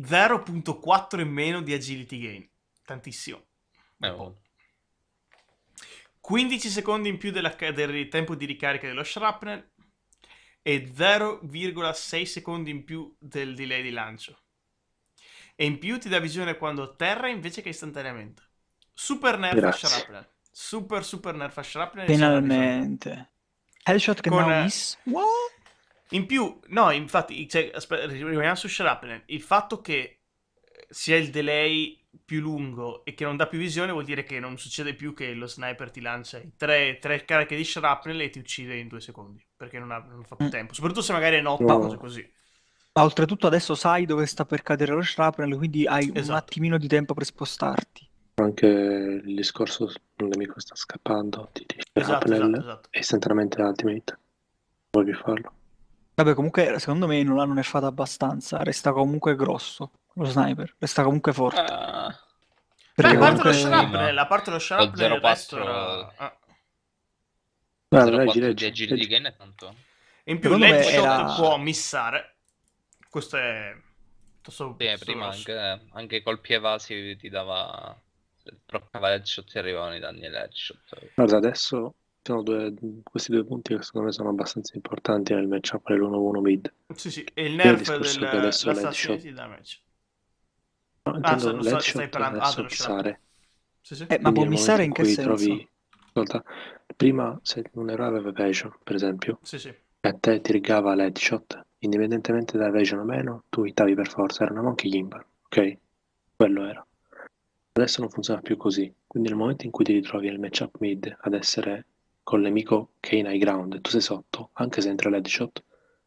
0.4 in meno di agility gain. Tantissimo. Beh, oh. 15 secondi in più della, del tempo di ricarica dello shrapnel e 0,6 secondi in più del delay di lancio. E in più ti dà visione quando a terra invece che istantaneamente. Super nerf a shrapnel. Super super nerf a shrapnel. Finalmente. Headshot che Con, non miss. Eh, What? In più, no, infatti, cioè, aspetta, rimaniamo su Shrapnel. Il fatto che eh, sia il delay più lungo e che non dà più visione vuol dire che non succede più che lo sniper ti lancia tre, tre cariche di shrapnel e ti uccide in due secondi perché non, ha, non fa più mm. tempo soprattutto se magari è notte o cose così ma oltretutto adesso sai dove sta per cadere lo shrapnel quindi hai esatto. un attimino di tempo per spostarti anche il discorso un nemico sta scappando ti dice esatto, esatto, esatto, esatto. istantaneamente l'ultimate non voglio farlo Vabbè, comunque secondo me non l'hanno neffata abbastanza. Resta comunque grosso lo sniper, resta comunque forte. Uh... Beh, comunque... parte shrapnel, la parte dello shrapnel, la del resto... Ah. Guarda, leggi, giri di gain è tanto. In più l'headshot era... può missare. Questo è... So, sì, prima anche, anche colpi evasi ti dava... Provava headshot e arrivavano i danni all'headshot. Guarda, adesso sono due, questi due punti che secondo me sono abbastanza importanti nel matchup dell'1-1 mid. Sì, sì, e il nerf e il del, adesso di Damage. No, ah, se non so, stai parlando adesso ah, missare. Sì, sì. Eh, ma può missare in che senso? Trovi... Ascolta, prima se un eroe aveva evasion, per esempio, sì, sì. a te ti rigava l'headshot, indipendentemente da evasion o meno, tu hitavi per forza, era una monkey gimbar, ok? Quello era. Adesso non funziona più così, quindi nel momento in cui ti ritrovi nel matchup mid ad essere con l'amico Kane High Ground e tu sei sotto, anche se entra l'head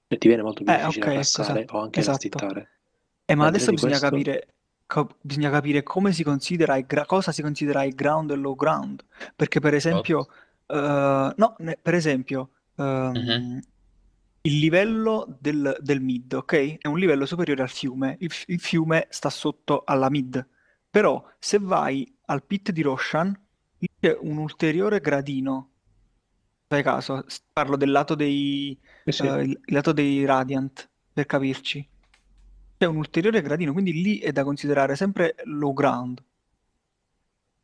e ti viene molto più eh, difficile okay, passare esatto, o anche esatto. stittare. Eh, ma, ma adesso bisogna, questo... capire, co- bisogna capire come si considera gra- cosa si considera high ground e low ground. Perché, per esempio, uh, no, ne- per esempio, um, mm-hmm. il livello del, del, mid, ok? È un livello superiore al fiume. Il, f- il fiume sta sotto alla mid. Però, se vai al pit di Roshan, c'è un ulteriore gradino fai caso, parlo del lato dei, eh sì. uh, il lato dei Radiant, per capirci. C'è un ulteriore gradino, quindi lì è da considerare sempre low ground.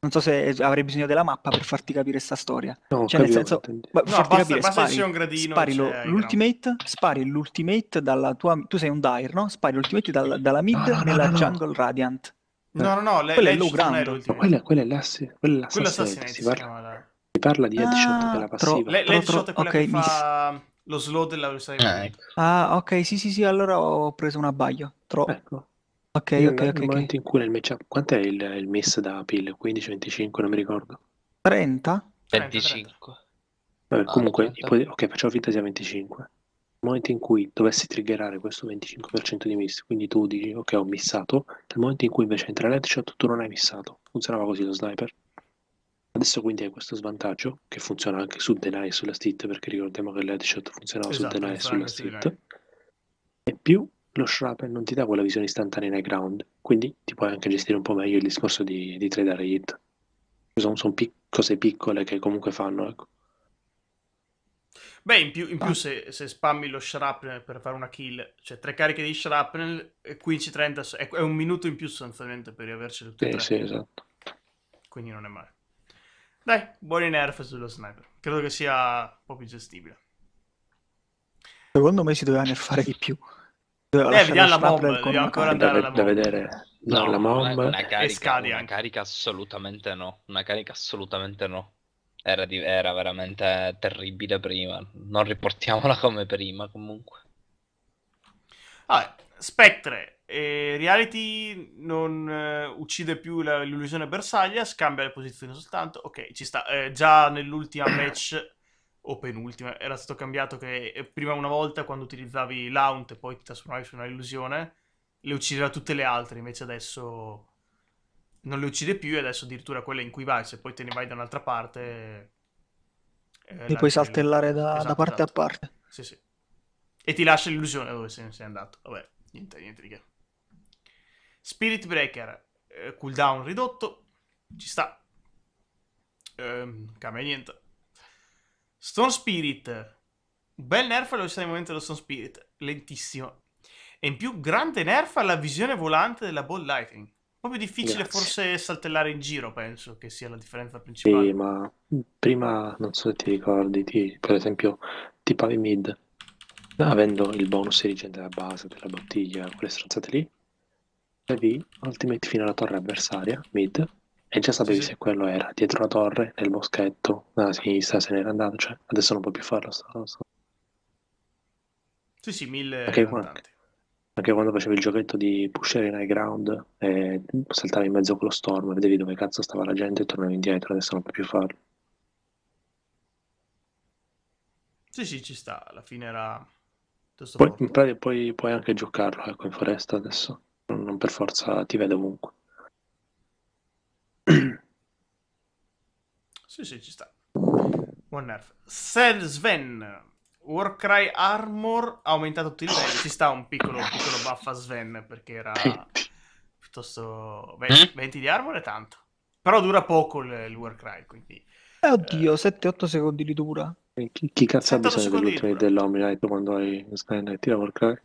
Non so se avrei bisogno della mappa per farti capire sta storia. No, cioè, capito, nel senso, ma, no, basta, capire, basta spari, c'è un gradino. Spari cioè, l'ultimate, spari l'ultimate dalla tua. Tu sei un dire, no? Spari l'ultimate dal, dalla mid no, no, nella jungle radiant. No, no, no, lei, quella è low ground. È quella, quella, è l'asse. Quella è l'asse. Si, si, parla, parla di headshot ah, della passiva. L- l'headshot tro, è quello okay, che fa lo slow della velocità. Eh. Ecco. Ah, ok, sì, sì, sì, allora ho preso un abbaglio. Tro... Ecco. Ok, Io ok, nel, ok. Nel okay. momento in cui nel matchup, quant'è il, il miss da pill? 15, 25, non mi ricordo. 30? 25. 30. Vabbè, ah, comunque, 30. Ipot- ok, facciamo finta sia 25. Nel momento in cui dovessi triggerare questo 25% di miss, quindi tu dici ok ho missato, nel momento in cui invece entra l'headshot tu non hai missato, funzionava così lo sniper. Adesso quindi hai questo svantaggio che funziona anche su Deny e sulla Stit, perché ricordiamo che la headshot funzionava esatto, su Deny e sulla Stit. E più lo Shrapnel non ti dà quella visione istantanea nei ground, quindi ti puoi anche gestire un po' meglio il discorso di, di tradare hit. Sono, sono pic- cose piccole che comunque fanno, ecco. Beh, in più, in più ah. se, se, spammi lo shrapnel per fare una kill, cioè tre cariche di shrapnel, eh, 15-30 è, è, un minuto in più sostanzialmente per riaverci tutti eh, e tre. Sì, esatto. Quindi non è male. Dai, buoni nerf sullo sniper. Credo che sia un po' più gestibile. Secondo me si doveva nerfare di più. Doveva eh, vediamo la mob, dobbiamo ancora andare da, alla mob. vedere. No, no la mob una, una carica, una carica assolutamente no. Una carica assolutamente no. Era, di, era veramente terribile prima. Non riportiamola come prima comunque. Vabbè, Spectre, e reality non eh, uccide più la, l'illusione bersaglia, scambia le posizioni soltanto. Ok, ci sta. Eh, già nell'ultima match, o penultima, era stato cambiato che eh, prima una volta quando utilizzavi l'aunt e poi ti trasformavi su una illusione, le uccideva tutte le altre, invece adesso non le uccide più e adesso addirittura quelle in cui vai, se poi te ne vai da un'altra parte... Eh, li puoi saltellare da, esatto, da parte esatto. a parte. Sì, sì. E ti lascia l'illusione dove sei, sei andato. Vabbè, niente, niente di che. Spirit Breaker, eh, cooldown ridotto, ci sta. Ehm, cambia niente. Stone Spirit, bel nerf di momento dello Stone Spirit, lentissimo. E in più grande nerf alla visione volante della Ball Lightning. Proprio difficile Grazie. forse saltellare in giro, penso che sia la differenza principale. Sì, ma prima, non so se ti ricordi, ti, per esempio, ti tipavi mid, avendo il bonus di gente della base, della bottiglia, quelle stronzate lì, V, ultimate fino alla torre avversaria, mid, e già sapevi sì, se quello era dietro la torre, nel boschetto, alla sinistra, se n'era andato, cioè adesso non può più farlo. Sto, sto. Sì, sì, mille anche quando, anche quando facevi il giochetto di pushare in high ground e saltavi in mezzo con lo storm, vedevi dove cazzo stava la gente e tornavi indietro, adesso non puoi più farlo. Sì, sì, ci sta, alla fine era... Poi, poi, puoi anche giocarlo ecco, in foresta adesso per forza ti vede ovunque. Sì, sì, ci sta. Buon nerf. Sel Sven. Warcry Armor ha aumentato tutti i livelli. Ci sta un piccolo, piccolo buff a Sven perché era piuttosto... Beh, 20 mm? di armor è tanto. Però dura poco il, il Warcry, quindi... Eh, oddio, eh... 7-8 secondi di dura. Chi, chi cazzo ha bisogno dell'ultimate dell'Omnilight quando hai Sven e tira Warcry?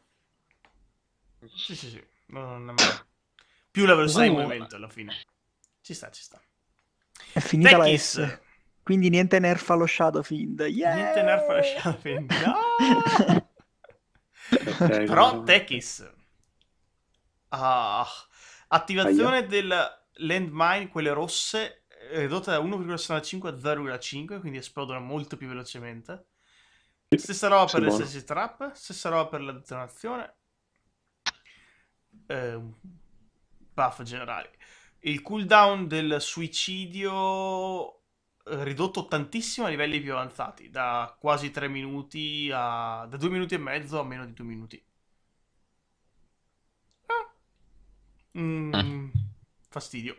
Sì, sì, sì. Non, è mai. Più la velocità uh, di movimento alla fine. Ci sta, ci sta. È finita la S. Quindi niente nerf allo Shadowfiend. Yeah! Niente nerf allo Shadowfiend. No! okay, ah! Però Tekis. Ah, attivazione Aia. del landmine, quelle rosse, eh, ridotta da 1,65 a 0,5, quindi esplodono molto più velocemente. Stessa roba C'è per buono. le stesse trap, stessa roba per la detonazione eh, buff generale. Il cooldown del suicidio eh, ridotto tantissimo a livelli più avanzati, da quasi 3 minuti a... da 2 minuti e mezzo a meno di 2 minuti. Ah. Mm, eh. fastidio.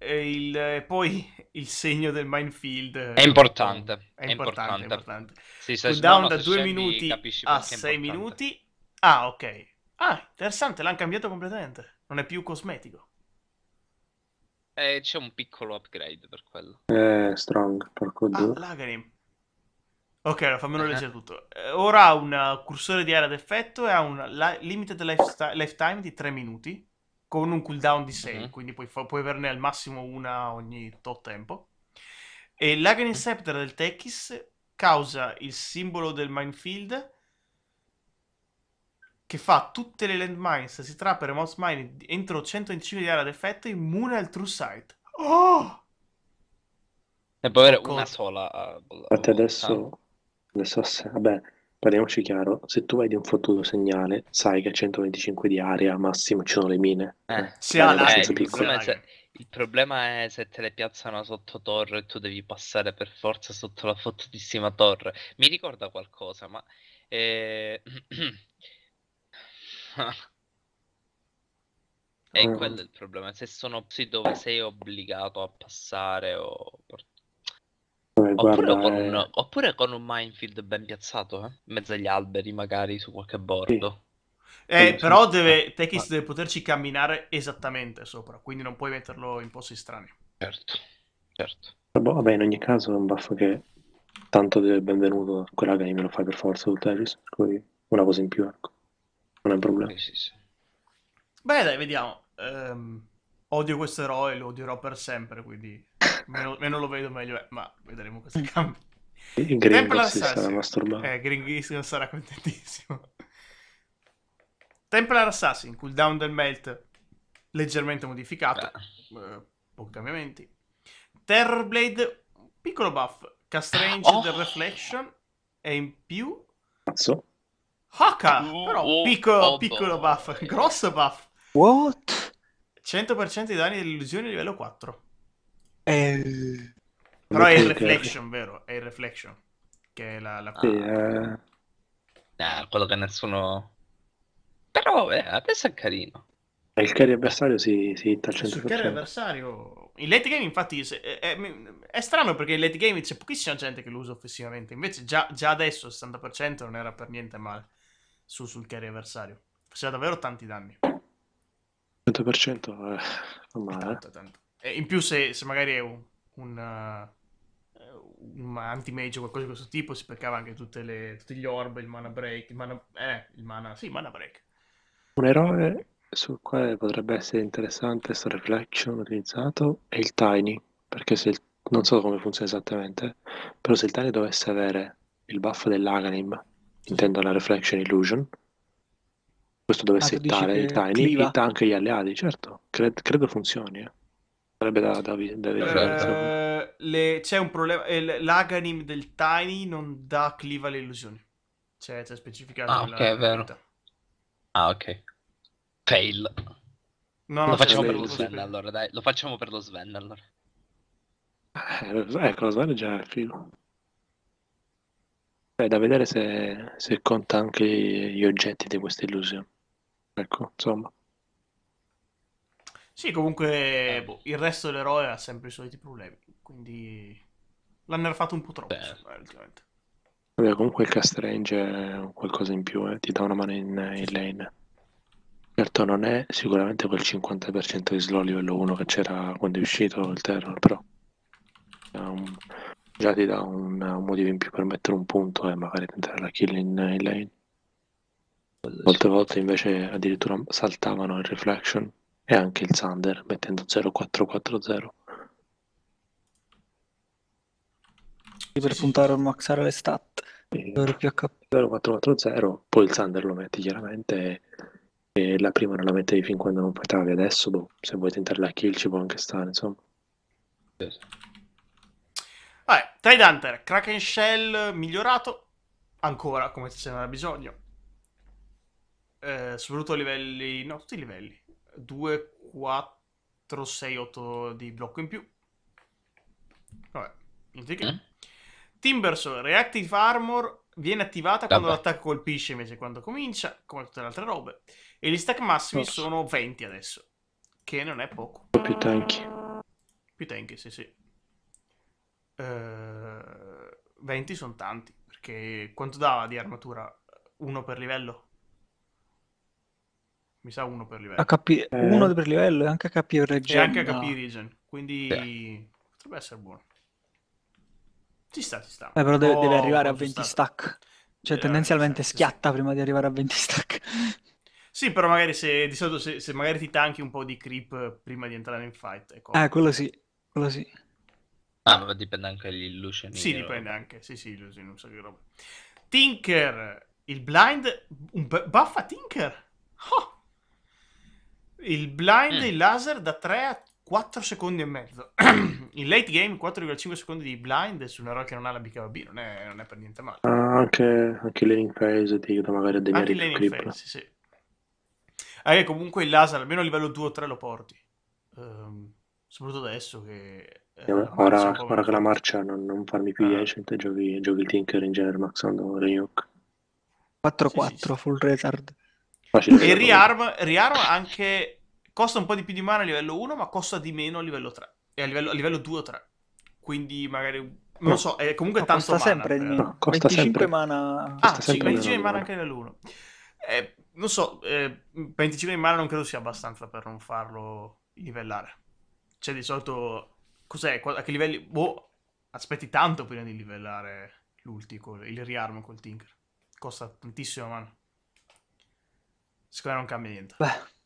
E il, e poi il segno del minefield è importante. È importante. È importante. È importante. Sì, se down da 2 minuti a 6 minuti. Ah, ok. Ah, interessante, l'hanno cambiato completamente. Non è più cosmetico. Eh, c'è un piccolo upgrade per quello. Eh, strong, porco ah, dio. Ah, Laganim. Ok, allora fammelo uh-huh. leggere tutto. Eh, ora ha un cursore di area d'effetto e ha un limited lifetime di 3 minuti con un cooldown di 6, uh-huh. Mhm. quindi puoi, puoi, averne al massimo una ogni tot tempo. E Laganim Scepter del Tekis causa il simbolo del minefield che fa tutte le landmines, si trappa e remote mine entro 100 di area d'effetto immune al true sight. Oh! Ne può avere una sola. Infatti eh, adesso, adesso vabbè, parliamoci chiaro, se tu vedi un fottuto segnale, sai che a 125 di area massimo ci sono le mine. Eh, eh sì, ah, là, eh, il, problema il, problema è se te le piazzano sotto torre e tu devi passare per forza sotto la fottutissima torre. Mi ricorda qualcosa, ma... Eh... è mm. quello il problema, se sono psi dove sei obbligato a passare o... Eh, oppure, guarda, con eh. un, eh... oppure, con un, minefield ben piazzato, eh? in mezzo agli alberi magari su qualche bordo. Sì. Eh, però sono... deve, Tekis Ma... deve poterci camminare esattamente sopra, quindi non puoi metterlo in posti strani. Certo, certo. Boh, vabbè, in ogni caso non basta che tanto deve benvenuto quella che me lo fai per forza sul Terris, una cosa in più, ecco non è un problema. Sì, sì, Beh, dai, vediamo. Um, odio questo eroe, lo odierò per sempre, quindi meno, meno lo vedo meglio eh, ma vedremo cosa cambia. Gringos si sarà Eh, sarà contentissimo. Templar Assassin, cooldown del melt leggermente modificato, ah. eh, pochi cambiamenti. Terrorblade, piccolo buff, Castrange oh. Reflection e in più Cazzo. Haka! Oh, Però oh, piccolo, oh, piccolo buff, grosso buff. What? 100% di danni dell'illusione livello 4. Eh... Però è il reflection, vero? È il reflection. Che è la... la... Sì, eh... Nah, quello che nessuno... Però eh, adesso è carino. Il carry avversario si, si hit al 100%. Il carry avversario... In late game infatti è, è, è, strano perché in late game c'è pochissima gente che lo usa offensivamente, invece già, già adesso il 60% non era per niente male su sul carry avversario. Faceva davvero tanti danni. 100% eh, male. Tanto, eh. tanto. E in più se, se magari è un, un, uh, un anti-mage o qualcosa di questo tipo, si peccava anche tutte le, tutti gli orb, il mana break, il mana, eh, il mana, sì, mana break. Un eroe sul quale potrebbe essere interessante sto reflection utilizzato è il tiny, perché se il, non so come funziona esattamente, però se il tiny dovesse avere il buff dell'aganim intendo la Reflection Illusion. Questo dovesse ah, settare i tiny e anche gli alleati, certo. Cred, credo funzioni. Eh. Sarebbe da, da, da verificare. Eh, le, c'è un problema. Eh, l'aganim del tiny non dà cliva alle illusioni. C'è, c'è specificato. Ah, ok, è vero. Vita. Ah, ok. Fail. No, lo facciamo per lo Sven allora, dai. Lo facciamo per lo Sven allora. Eh, ecco, lo Sven è già figo. È da vedere se, se conta anche gli oggetti di questa illusione. Ecco, insomma. Sì, comunque boh, il resto dell'eroe ha sempre i soliti problemi, quindi l'hanno fatto un po' troppo, ultimamente. Vabbè, comunque il cast range è qualcosa in più, eh. ti dà una mano in, in lane. Certo non è sicuramente quel 50% di slow livello 1 che c'era quando è uscito il Terror, però è un, già ti dà un, un, motivo in più per mettere un punto e eh, magari tentare la kill in, in lane. Molte volte invece addirittura saltavano il reflection e anche il Thunder mettendo 0-4-4-0. Per puntare a maxare le stat. 0-4-4-0, poi il Thunder lo metti chiaramente e la prima non la mettevi fin quando non potevi, adesso boh, se vuoi tentare la kill ci può anche stare, insomma. Yes. Vabbè, Trade Kraken Shell migliorato, ancora come se ce n'era bisogno. Eh, soprattutto a livelli, no, tutti i livelli. 2, 4, 6, 8 di blocco in più. Vabbè, niente che. Mm. Timberson, Reactive Armor viene attivata Vabbè. quando l'attacco colpisce invece quando comincia, come tutte le altre robe. E gli stack massimi Forse. sono 20 adesso, che non è poco. Più tanky. Più tanky, sì sì eh, 20 sono tanti, perché quanto dava di armatura? Uno per livello? Mi sa uno per livello. HP... Eh. Uno per livello e anche HP Regen. E anche HP Regen, quindi eh. potrebbe essere buono. Ci sta, ci sta. Eh, però deve, oh, deve arrivare a 20 stato. stack. Cioè, deve eh, tendenzialmente stack, schiatta sì. prima di arrivare a 20 stack. Sì, però magari se di solito se, se, magari ti tanchi un po' di creep prima di entrare in fight. Ecco. Eh, quello sì, quello sì. Ah, ma dipende anche l'illusionismo. Sì, dipende anche. Sì, sì, illusionismo, un sacco di roba. Tinker, il blind, un baffa Tinker. Oh. Il blind, mm. il laser da 3 a 4 secondi e mezzo. in late game 4,5 secondi di blind su un eroe che non ha la BKB, non è, non è per niente male. Ah, anche, anche laning phase ti aiuta magari a deviare il clip. Anche phase, sì. Ah, eh, comunque il laser, almeno a livello 2 o 3 lo porti. Um, soprattutto adesso che eh, ora, ora che la marcia non, non farmi più 10, eh. ah. giovi, giovi Tinker in genere maxando Renyuk. 4-4 sì, sì, full retard. e riarm, riarm anche costa un po' di più di mana a livello 1, ma costa di meno a livello 3. E a livello, a livello 2 o 3. Quindi magari non mm. so, è comunque ma tanto costa mana. Sempre, no, costa 25 sempre. mana. Ah, costa sì, 25 di mana anche a livello 1. Eh, non so, eh, 25 di mana non credo sia abbastanza per non farlo livellare. Cioè, di solito Cos'è? A che livelli... Boh, aspetti tanto prima di livellare l'ultico, il riarmo col Tinker. Costa tantissimo, mano. Secondo me non cambia niente. Beh...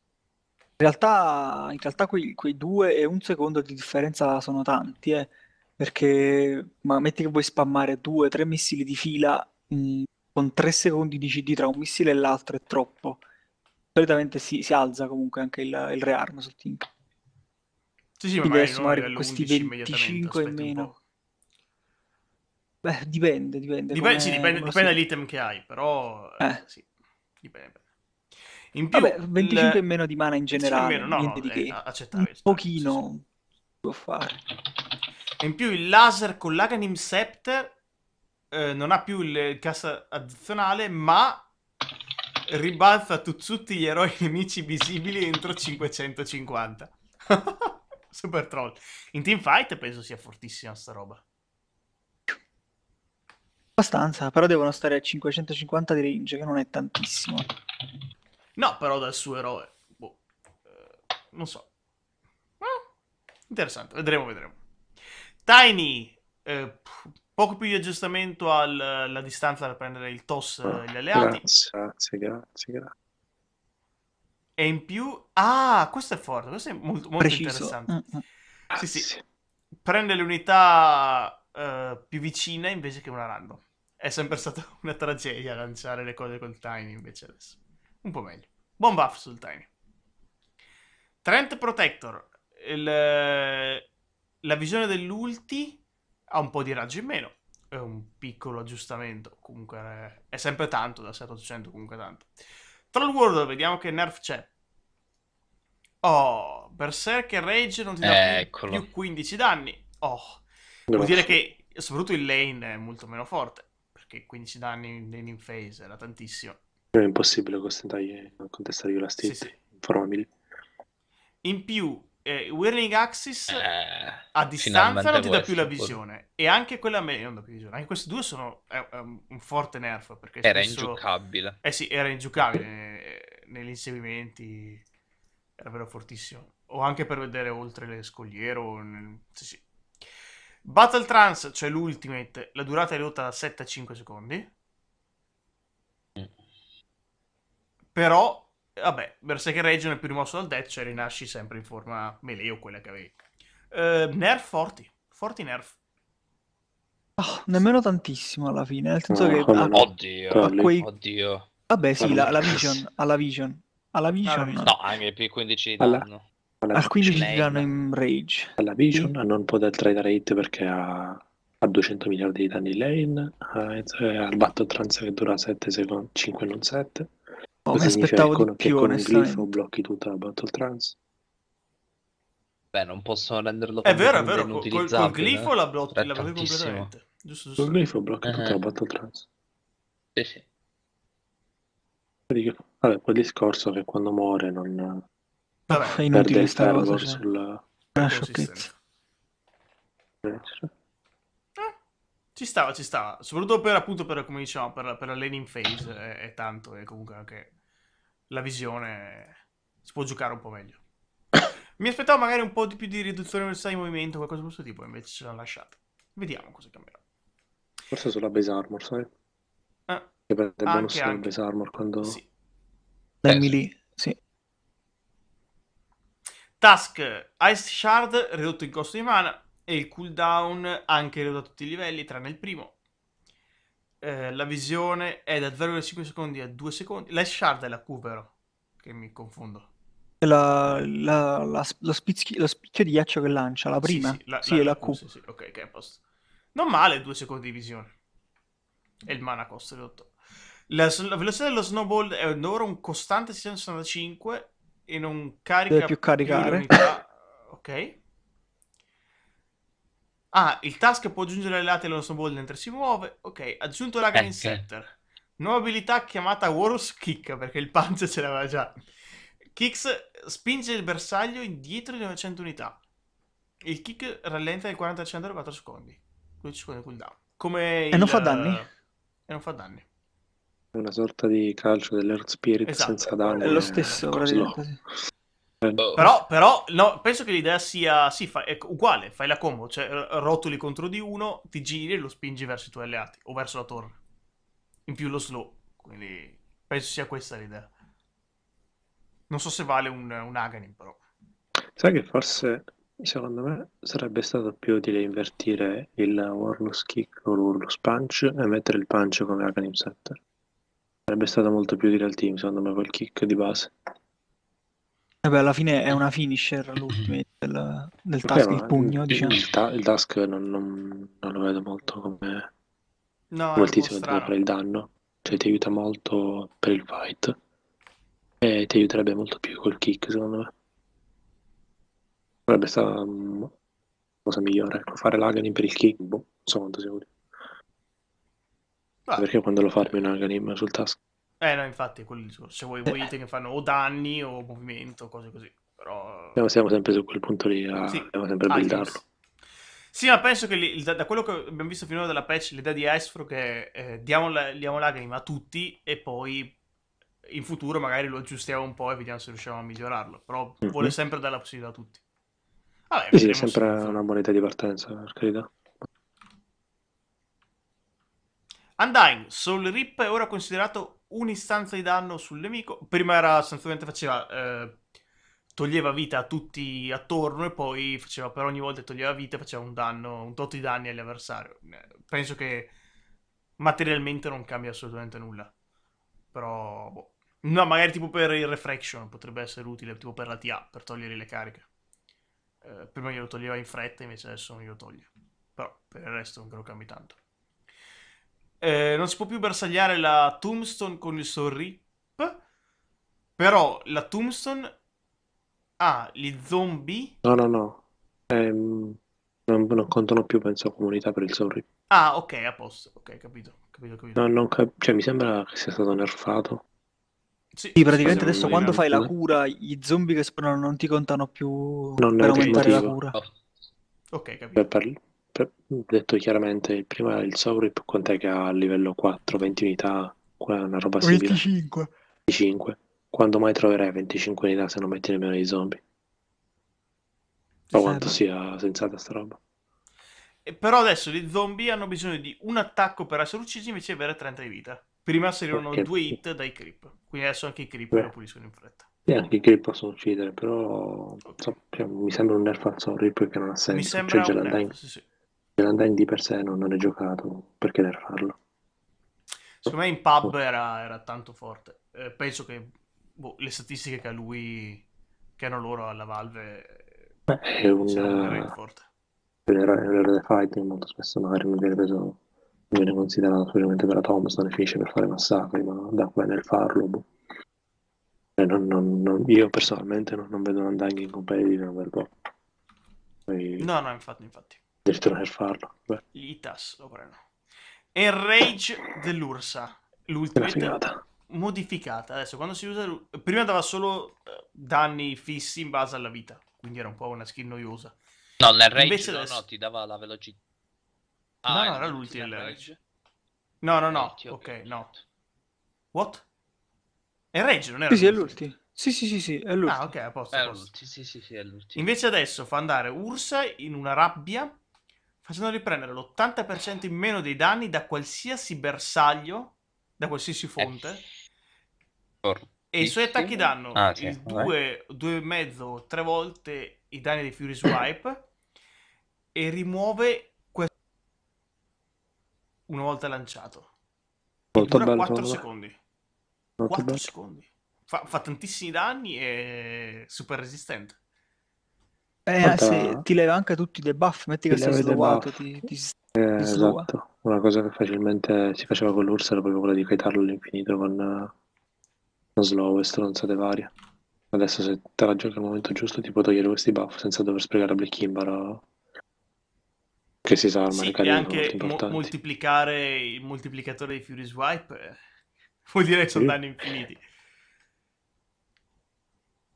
In realtà, in realtà quei, quei, due e un secondo di differenza sono tanti, eh? perché ma metti che vuoi spammare due, tre missili di fila mh, mm, con tre secondi di CD tra un missile e l'altro è troppo. Solitamente si, si alza comunque anche il, il rearm sul Tinker. Sì, sì, ma devi sommare questi 25 in meno. Beh, dipende, dipende. Dipende, sì, dipende, dipende dall'item che hai, però... Eh, eh. Sì, dipende. In più, Vabbè, 25 in meno di mana in generale, in meno, no, no, di che. Accettabile, un pochino sì, sì. può fare. In più il laser con l'Aganim Scepter eh, non ha più il cassa addizionale, ma ribalza tutti gli eroi nemici visibili entro 550. Super troll. In team fight penso sia fortissima sta roba. Abbastanza, però devono stare a 550 di range, che non è tantissimo. No, però dal suo eroe. Boh. Eh, non so. Eh, interessante, vedremo, vedremo. Tiny, eh, poco più di aggiustamento alla distanza da prendere il toss gli alleati. grazie, grazie, grazie. E in più... Ah, questo è forte, questo è molto, molto interessante. Mm-hmm. Sì, sì. Prende le unità uh, più vicine invece che una random. È sempre stata una tragedia lanciare le cose col Tiny invece adesso. Un po' meglio. Buon buff sul Tiny. Trent Protector. Il, eh, la visione dell'ulti ha un po' di raggio in meno. È un piccolo aggiustamento. Comunque eh, è sempre tanto, da 700 comunque tanto. Troll World, vediamo che nerf c'è. Oh, Berserker Rage non ti dà eh, più, 15 danni. Oh, vuol dire che soprattutto il lane è molto meno forte, perché 15 danni in lane in phase era tantissimo. È impossibile contestare io la stessa sì, sì. in più, eh, Wearing Axis eh, a distanza non ti dà più la visione e anche quella a me non dà più visione. Anche questi due sono è, è un forte nerf perché era spesso... ingiocabile. Eh sì, era ingiocabile eh, negli inseguimenti. Era vero fortissimo. O anche per vedere oltre le scogliere nel... sì, sì. Battle Trance, cioè l'ultimate, la durata è ridotta da 7 a 5 secondi. Mm. Però Vabbè, Berserk Region è più rimosso dal deck, cioè rinasci sempre in forma melee o quella che avevi. Uh, nerf forti, forti nerf. Oh, nemmeno tantissimo alla fine, nel senso no, che... No, a, oddio, a quei... oddio. Vabbè sì, alla Vision, alla Vision. Alla Vision... No, no anche più 15 di danno. Alla... al 15 di danno in Rage. Alla Vision sì. hanno un po' del trade rate perché ha, ha 200 miliardi di danni lane, ha, ha il battle trance che dura 7 secondi, 5 non 7. Oh, mi aspettavo di più, con un glifo blocchi tutta la Battletoads. Beh, non possono renderlo È vero, è vero, col, col glifo eh. la blocchi la cioè, blocchi completamente. Giusto, giusto. Col glifo blocchi uh-huh. tutta eh. Battletoads. Sì, sì. Vabbè, quel discorso che quando muore non... Vabbè, è inutile perde il terror eh. ah, cioè. sulla... sciocchezza. Eh, ci stava, ci stava. Soprattutto per, appunto, per, come diciamo, per, per la laning phase è, è tanto e comunque anche la visione si può giocare un po' meglio. Mi aspettavo magari un po' di più di riduzione universale di movimento, qualcosa di questo tipo, invece ce l'hanno lasciata. Vediamo cosa cambierà. Forse sulla base armor, sai? Eh, che prende ah, anche, bonus anche. base armor quando... Sì. Emily, sì. Task Ice Shard, ridotto il costo di mana, e il cooldown anche da tutti i livelli tranne il primo. Eh, la visione è da 0,5 secondi a 2 secondi. La shard è la Q, vero? Che mi confondo. La, la, la, la, spizchi, la spicchia di ghiaccio che lancia, la prima? Sì, sì la, sì, la Q. Q. Sì, sì. Ok, che è posto. Non male, 2 secondi di visione. E il mana costa ridotto. La, la velocità dello snowball è ora un costante 665 e non carica Deve più caricare. Più ok. Ah, il task può aggiungere le late allo snowball mentre si muove. Ok, aggiunto la l'Agan Inceptor. Ecco. Nuova abilità chiamata Warus Kick, perché il punch ce l'aveva già. Kicks spinge il bersaglio indietro di 900 unità. Il kick rallenta il 40% per 4 secondi. 12 secondi cooldown. Come e il... non fa danni? Eh, e non fa danni. Una sorta di calcio dell'Earth Spirit esatto. senza danni. È lo eh, stesso, Boh. Però, però no, penso che l'idea sia sì, fa, è uguale, fai la combo, cioè rotoli contro di uno, ti giri e lo spingi verso i tuoi alleati o verso la torre. In più lo slow, quindi penso sia questa l'idea. Non so se vale un, un Aganim però. Sai che forse secondo me sarebbe stato più utile invertire il Warlords Kick o l'Urlus Punch e mettere il Punch come Aghanim Setter. Sarebbe stato molto più utile al team secondo me quel kick di base. Vabbè, eh alla fine è una finisher l'ultimate del, del Vabbè, il pugno, il, diciamo. Il, ta- il task non, non, non, lo vedo molto come, no, come il tizio che il danno, cioè ti aiuta molto per il fight e ti aiuterebbe molto più col kick secondo me. Sarebbe stata um, cosa migliore, ecco, fare l'aganim per il kick, boh, non so quanto sia utile. Perché quando lo farmi un aganim sul task? Eh no, infatti, quello se vuoi eh. vuoi te che fanno o danni o movimento, cose così. Però... Siamo, siamo sempre su quel punto lì, a... Eh, sì. dobbiamo sempre ah, buildarlo. Sì, ma penso che li, da, da, quello che abbiamo visto finora della patch, l'idea di Icefro che eh, diamo, la, diamo la a tutti e poi in futuro magari lo aggiustiamo un po' e vediamo se riusciamo a migliorarlo. Però mm-hmm. vuole sempre dare la possibilità a tutti. Vabbè, sì, è sempre subito. una moneta di partenza, per carità. Undyne, Soul Rip è ora considerato un'istanza di danno sul nemico. Prima era sostanzialmente faceva. Eh, toglieva vita a tutti attorno e poi faceva per ogni volta che toglieva vita faceva un danno, un tot di danni all'avversario. Eh, penso che materialmente non cambia assolutamente nulla. Però, boh. No, magari tipo per il refraction potrebbe essere utile, tipo per la TA, per togliere le cariche. Eh, prima glielo toglieva in fretta, invece adesso non glielo toglie. Però per il resto non credo cambi tanto. Eh, non si può più bersagliare la tombstone con il sorrip. Però la tombstone ha ah, gli zombie. No, no, no. Ehm, non, non, contano più, penso, comunità per il sorrip. Ah, ok, a posto. Ok, capito. capito, capito. No, non cap- cioè, mi sembra che sia stato nerfato. Sì, sì praticamente adesso quando fai la cura, gli zombie che spawnano non ti contano più non per aumentare motivo. la cura. Ok, capito. per, detto chiaramente, il primo era il Sourip, quant'è che ha a livello 4, 20 unità, una roba simile? 25. 25. Quando mai troverai 25 unità se non metti nemmeno i zombie? Ma quanto sia sensata sta roba. E però adesso gli zombie hanno bisogno di un attacco per essere uccisi invece di avere 30 di vita. Prima servivano okay. due hit dai creep, quindi adesso anche i creep Beh. lo puliscono in fretta. E anche i creep possono uccidere, però okay. so, mi sembra un nerf al Sorry perché non ha senso. Mi cioè sembra cioè, un nerf, sì, sì. Grand Line di per sé non, non è giocato, perché deve farlo? Secondo me in pub era, era tanto forte. Eh, penso che boh, le statistiche che ha lui, che hanno loro alla Valve, eh, Beh, è un, veramente forte. Un errore del fighting molto spesso magari non viene preso, viene considerato solamente per la Thompson finisce per fare massacri, ma da qua nel farlo. Boh. Eh, non, non, non, io personalmente non, vedo un undying in competitive per boh. Poi... No, no, infatti, infatti addirittura per farlo. Beh. Gli Itas lo prendono. Enrage dell'Ursa, L'ultima modificata. Adesso quando si usa... Prima dava solo eh, danni fissi in base alla vita, quindi era un po' una skin noiosa. No, l'Enrage no, adesso... no, ti dava la velocità. Ah, no, no, era l'ultima l'Enrage. No, no, no, eh, ok, no. What? Enrage non era Sì, sì, è l'ultima. Sì, sì, sì, sì, è l'ultimo. Ah, ok, a posto. A posto. Sì, sì, sì, sì, è l'ultimo. Invece adesso fa andare Ursa in una rabbia facendoli prendere l'80% in meno dei danni da qualsiasi bersaglio, da qualsiasi eh, fonte. Eh. E i suoi attacchi danno ah, sì. il 2, 2,5, 3 volte i danni dei Fury Swipe e rimuove questo una volta lanciato. Molto dura bello, 4 bello. secondi. Molto 4 bello. secondi. Fa, fa tantissimi danni e super resistente. Eh Quanta... sì, ti leva anche tutti i debuff, metti ti che sei slowato, ti, ti, eh, ti Esatto, una cosa che facilmente si faceva con l'Ursa era proprio quella di kaitarlo all'infinito con, eh, con slow e stronzate varie. Adesso se te la giochi al momento giusto ti puoi togliere questi buff senza dover sprecare Black Kimbara che si sa sì, e anche mo- moltiplicare il moltiplicatore di Fury Swipe eh, vuol dire che sono sì. danni infiniti.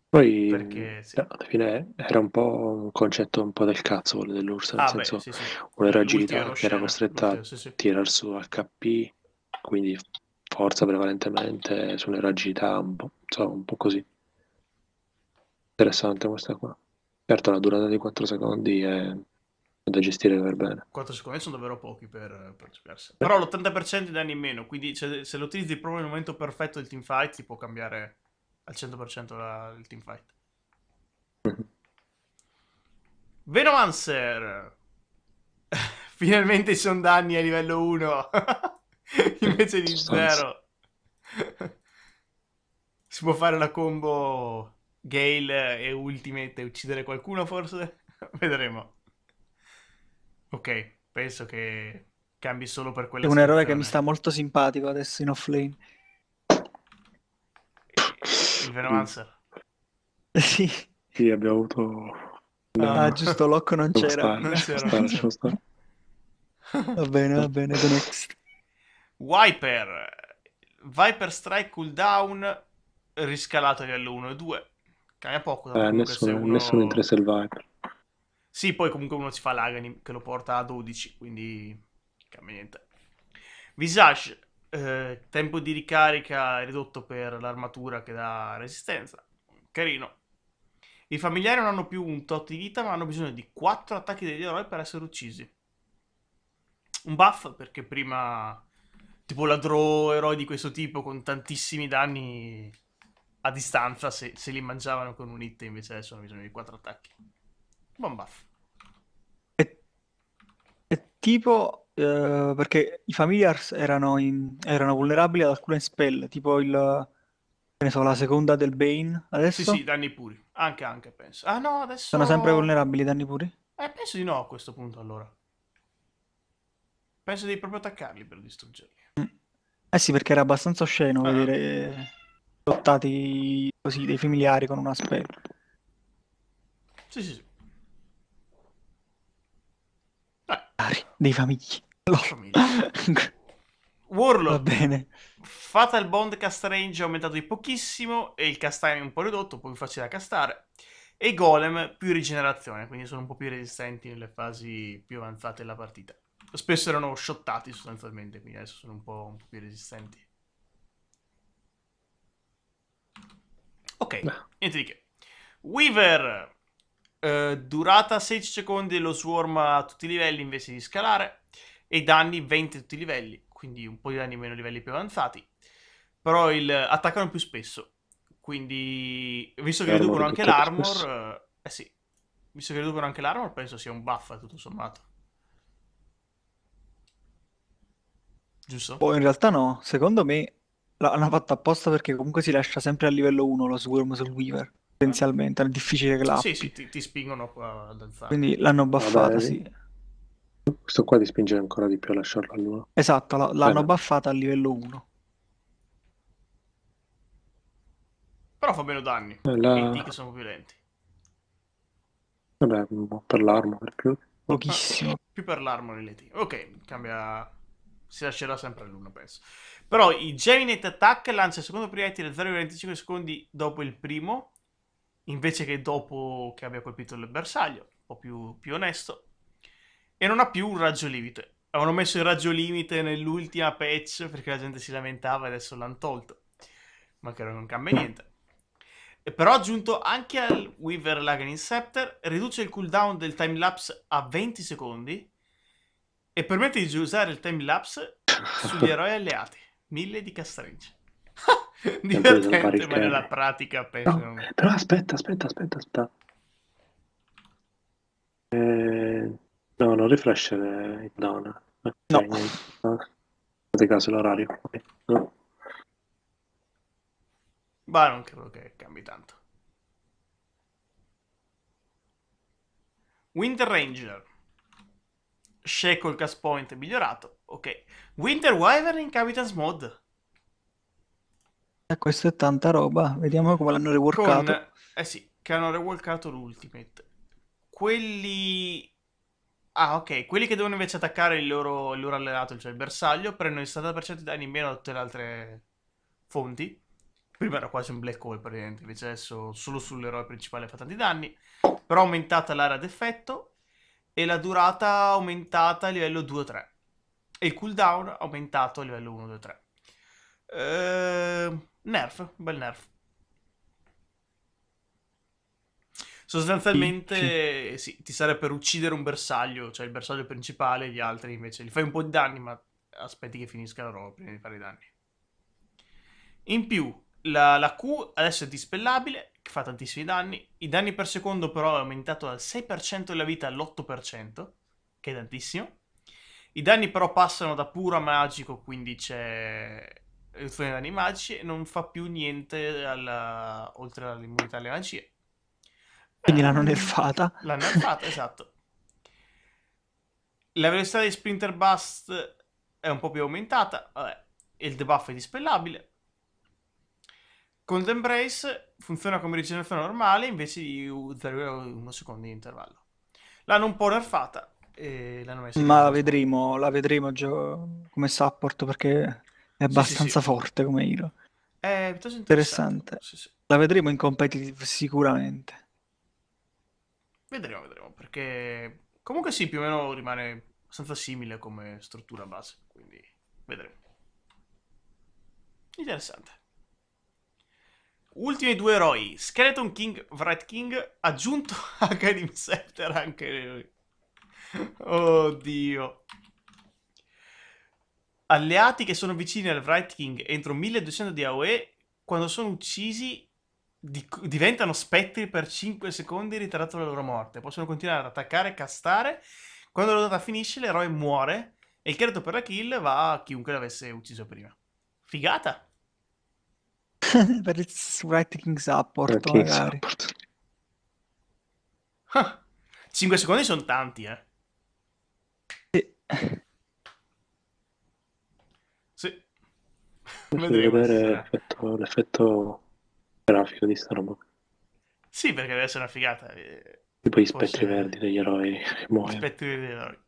Poi perché, sì. no, alla fine era un po' un concetto un po' del cazzo quello dell'Ursa, nel ah, senso beh, sì, sì. agilità che era costretta a tirar su HP, quindi forza prevalentemente su un'eragilità un po', insomma, un po' così. Interessante questa qua. Certo la durata di 4 secondi è da gestire per bene. 4 secondi sono davvero pochi per, per giocarsi. Però l'80% di danni in meno, quindi se, se lo utilizzi proprio nel momento perfetto del teamfight ti può cambiare al 100% la, il teamfight. fight. Venomancer! Finalmente ci sono danni a livello 1 invece di 0. si può fare la combo Gale e Ultimate e uccidere qualcuno forse? Vedremo. Ok, penso che cambi solo per quella È un sezione. eroe che mi sta molto simpatico adesso in offlane. Necromancer? Sì. Sì, abbiamo avuto... Ah, giusto, Locco non c'era. Stare, non c'era. Lasciamo stare, Va bene, va bene, the next. Viper. Viper Strike cooldown riscalato a livello 1 e 2. Cambia poco. Eh, nessuno, uno... nessuno interessa il Viper. Sì, poi comunque uno si fa l'Agani che lo porta a 12, quindi cambia niente. Visage eh, tempo di ricarica ridotto per l'armatura che dà resistenza. Carino. I familiari non hanno più un tot di vita, ma hanno bisogno di 4 attacchi degli eroi per essere uccisi. Un buff perché prima, tipo la draw eroi di questo tipo con tantissimi danni a distanza, se, se li mangiavano con un hit, invece adesso hanno bisogno di 4 attacchi. Buon buff. È, è tipo eh, perché i familiars erano, in, erano, vulnerabili ad alcune spell, tipo il, ne so, la seconda del Bane. Adesso? Sì, sì, danni puri. Anche, anche, penso. Ah no, adesso... Sono sempre vulnerabili i danni puri? Eh, penso di no a questo punto, allora. Penso di proprio attaccarli per distruggerli. Mm. Eh sì, perché era abbastanza osceno ah. vedere lottati così dei familiari con una spell. Sì, sì, sì. Dai. Dei famigli. Warlock. Va bene. Fatal Bond cast range aumentato di pochissimo e il cast time un po' ridotto, un po' più facile da castare. E Golem più rigenerazione, quindi sono un po' più resistenti nelle fasi più avanzate della partita. Spesso erano shottati sostanzialmente, quindi adesso sono un po', un po più resistenti. Ok, no. niente di che. Weaver, eh, durata 16 secondi lo swarm a tutti i livelli invece di scalare e i danni 20 a tutti i livelli, quindi un po' di danni meno livelli più avanzati. Però il, attaccano più spesso, quindi visto che eh, riducono anche l'armor, eh, eh sì, visto che riducono anche l'armor penso sia un buff tutto sommato. Giusto? Poi boh, in realtà no, secondo me l'hanno fatta apposta perché comunque si lascia sempre a livello 1 lo swarm sul Weaver potenzialmente ah. è difficile che la sì, sì, ti, ti spingono ad alzare quindi l'hanno buffata Vabbè, eh. sì. Questo qua di spingere ancora di più a lasciarlo all'1. Esatto, l'hanno Bene. a livello 1. Però fa meno danni. Eh, la... I tick sono più lenti. Vabbè, per l'arma per più. Pochissimo. Ah, più per l'arma le T. Ok, cambia. Si lascerà sempre all'1, penso. Però i Geminate Attack lancia il secondo proiettile 0,25 secondi dopo il primo, invece che dopo che abbia colpito il bersaglio. Un po' più, più onesto e non ha più un raggio limite. Avevano messo il raggio limite nell'ultima patch perché la gente si lamentava e adesso l'hanno tolto. Ma che non cambia niente. E però ha aggiunto anche al Weaver Lagan Scepter, riduce il cooldown del timelapse a 20 secondi e permette di usare il timelapse sugli eroi alleati. Mille di castringe. divertente, ma nella pratica penso. No, però aspetta, aspetta, aspetta, aspetta. non rifrescere il down. Eh, no. Cioè, no. questo caso l'orario. No. non credo che cambi tanto. Winter Ranger. Shackle cast point migliorato. Ok. Winter Wyvern in Capitans Mod. Eh, questa è tanta roba. Vediamo come l'hanno reworkato. Con... Eh sì, che hanno reworkato l'Ultimate. Quelli Ah, ok. Quelli che devono invece attaccare il loro, il loro allenato, cioè il bersaglio, prendono il 70% di danni in meno da tutte le altre fonti. Prima era quasi un black hole, praticamente. Invece adesso solo sull'eroe principale fa tanti danni. Però aumentata l'area d'effetto e la durata aumentata a livello 2-3. E il cooldown aumentato a livello 1-2-3. Ehm, nerf, bel nerf. Sostanzialmente sì, ti serve per uccidere un bersaglio, cioè il bersaglio principale, gli altri invece gli fai un po' di danni, ma aspetti che finisca la roba prima di fare i danni. In più, la, la Q adesso è dispellabile, che fa tantissimi danni. I danni per secondo però è aumentato dal 6% della vita all'8%, che è tantissimo. I danni però passano da puro a magico, quindi c'è riduzione dei danni magici e non fa più niente alla... oltre all'immunità alle magie. Quindi l'hanno nerfata. L'hanno nerfata, esatto. La velocità di Sprinter Bust è un po' più aumentata, vabbè, e il debuff è dispellabile. Cold Embrace funziona come rigenerazione normale invece di 0,1 secondo di intervallo. L'hanno un po' nerfata e l'hanno messa Ma la vedremo, la vedremo gio- come supporto perché è abbastanza sì, sì, sì. forte come hero. È piuttosto interessante. interessante. La vedremo in competitive sicuramente. Vedremo, vedremo, perché comunque sì, più o meno rimane abbastanza simile come struttura base, quindi vedremo. Interessante. Ultimi due eroi, Skeleton King, Wright King, aggiunto a Academy Scepter anche lui. Oddio. Alleati che sono vicini al Wright King entro 1200 di AOE, quando sono uccisi di diventano spettri per 5 secondi ritratto dalla loro morte. Possono continuare ad attaccare e castare. Quando la data finisce, l'eroe muore e il credito per la kill va a chiunque l'avesse ucciso prima. Figata! per il writing support, magari. Support. Ah, 5 secondi sono tanti, eh. Sì. sì. Vedremo. Vedere eh. l'effetto grafico di sta roba. Sì, perché deve essere una figata. Eh. Tipo gli spettri c'è... verdi degli eroi che muoiono. Gli spettri degli eroi.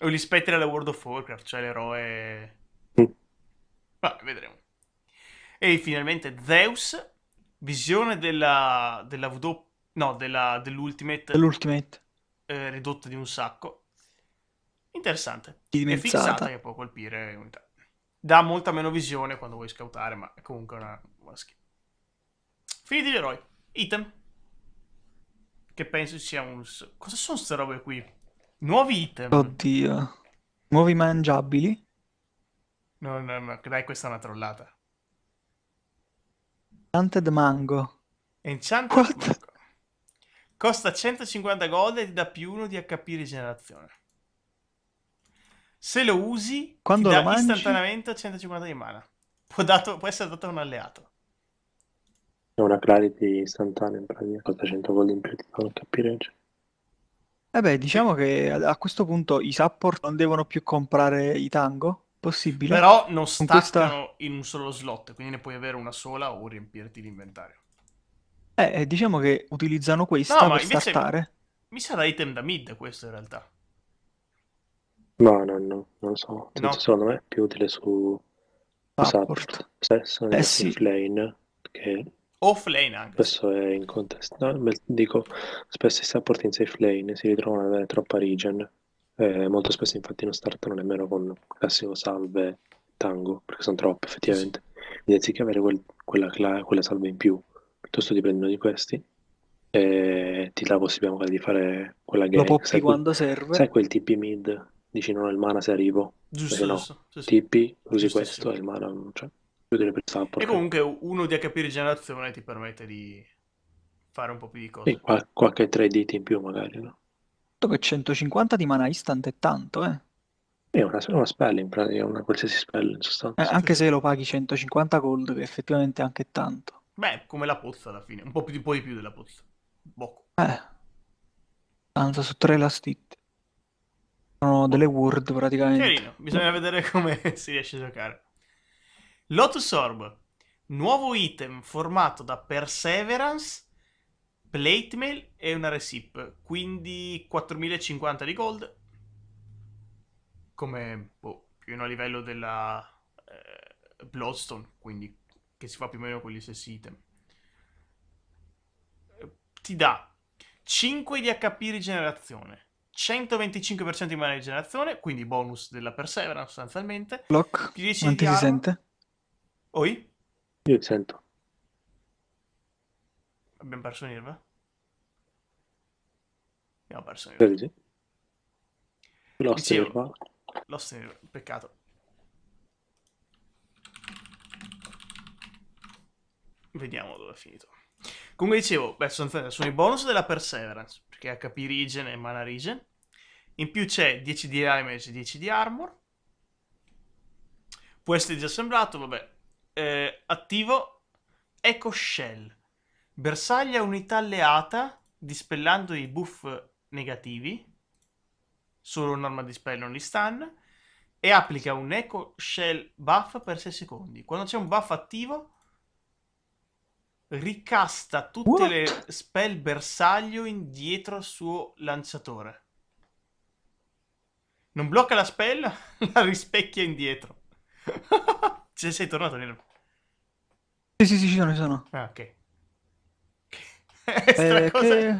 O gli spettri della World of Warcraft, cioè l'eroe... Mm. Vabbè, vedremo. E finalmente Zeus, visione della, della VW... No, della, dell'Ultimate. Dell'Ultimate. Eh, ridotta di un sacco. Interessante. Dimezzata. È fissata che può colpire unità. Dà molta meno visione quando vuoi scoutare, ma è comunque una, una schifo. Finiti gli eroi. Item. Che penso sia un... Cosa sono queste robe qui? Nuovi item. Oddio. Nuovi mangiabili? No, no, no. Dai, questa è una trollata. Enchanted Mango. Enchanted What? Mango. Costa 150 gold e ti dà più 1 di HP rigenerazione. Se lo usi, Quando ti dà mangi... istantaneamente 150 di mana. Può, dato, può essere dato a un alleato. È una Clarity istantanea in pratica, costa 100 gol in più, non capire. Cioè. Eh beh, diciamo che a, questo punto i support non devono più comprare i tango? Possibile. Però non staccano questa... in un solo slot, quindi ne puoi avere una sola o riempirti l'inventario. Eh, eh, diciamo che utilizzano questa no, per startare. Mi sa da item da mid questo in realtà. No, no, no, non lo so. Eh, no. Secondo me è più utile su, support. support. Stesso, eh sì. lane, che Offlane anche. Spesso è incontestabile, dico, spesso si sta in safe lane, si ritrovano dentro a Parigen. Eh, molto spesso infatti non startano nemmeno con classico salve tango, perché sono troppe effettivamente. Sì. Quindi anziché avere quel, quella, quella, salve in più, piuttosto ti prendono di questi e ti dà la possibilità di fare quella game. Lo poppi sai quando quel, serve. Sai quel TP mid, dici non ho il mana se arrivo. Giusto, no. giusto, giusto. TP, usi giusto, questo e il mana non c'è chiudere per stampo. E comunque uno di HP rigenerazione ti permette di fare un po' più di cose. E qual- qualche 3 diti in più magari, no? che 150 di mana instant è tanto, eh. È una, una spell in pratica, una qualsiasi spell in sostanza. Eh, anche se lo paghi 150 gold, che effettivamente è anche tanto. Beh, come la pozza alla fine, un po' più, un po di più della pozza. Boh. Eh. Tanto su tre hit. Sono delle ward praticamente. Carino, bisogna vedere come si riesce a giocare. Lotus Orb, nuovo item formato da Perseverance, Plate Mail e una Recip, quindi 4050 di gold, come boh, più o meno a livello della eh, Bloodstone, quindi che si fa più o meno con gli stessi item. Ti dà 5 di HP rigenerazione, 125% di mana rigenerazione, quindi bonus della Perseverance sostanzialmente. Block, quanti si sente? Oi? Io ti sento. Abbiamo perso Nirva? Abbiamo perso Nirva. Sì. Lost Nirva. Lost Nirva, peccato. Vediamo dove è finito. Come dicevo, beh, sono, sono i bonus della Perseverance, perché HP Regen e Mana Regen. In più c'è 10 di damage e 10 di armor. Può essere assemblato, vabbè, eh, attivo Eco Shell. Bersaglia unità alleata dispellando i buff negativi, solo un'arma di spell non li stun, e applica un Eco Shell buff per 6 secondi. Quando c'è un buff attivo, ricasta tutte What? le spell bersaglio indietro al suo lanciatore. Non blocca la spell, la rispecchia indietro. Ci cioè, sei tornato, Nero. Sì, sì, sì, ci sono, ci sono. Ah, ok. Eh, cioè, è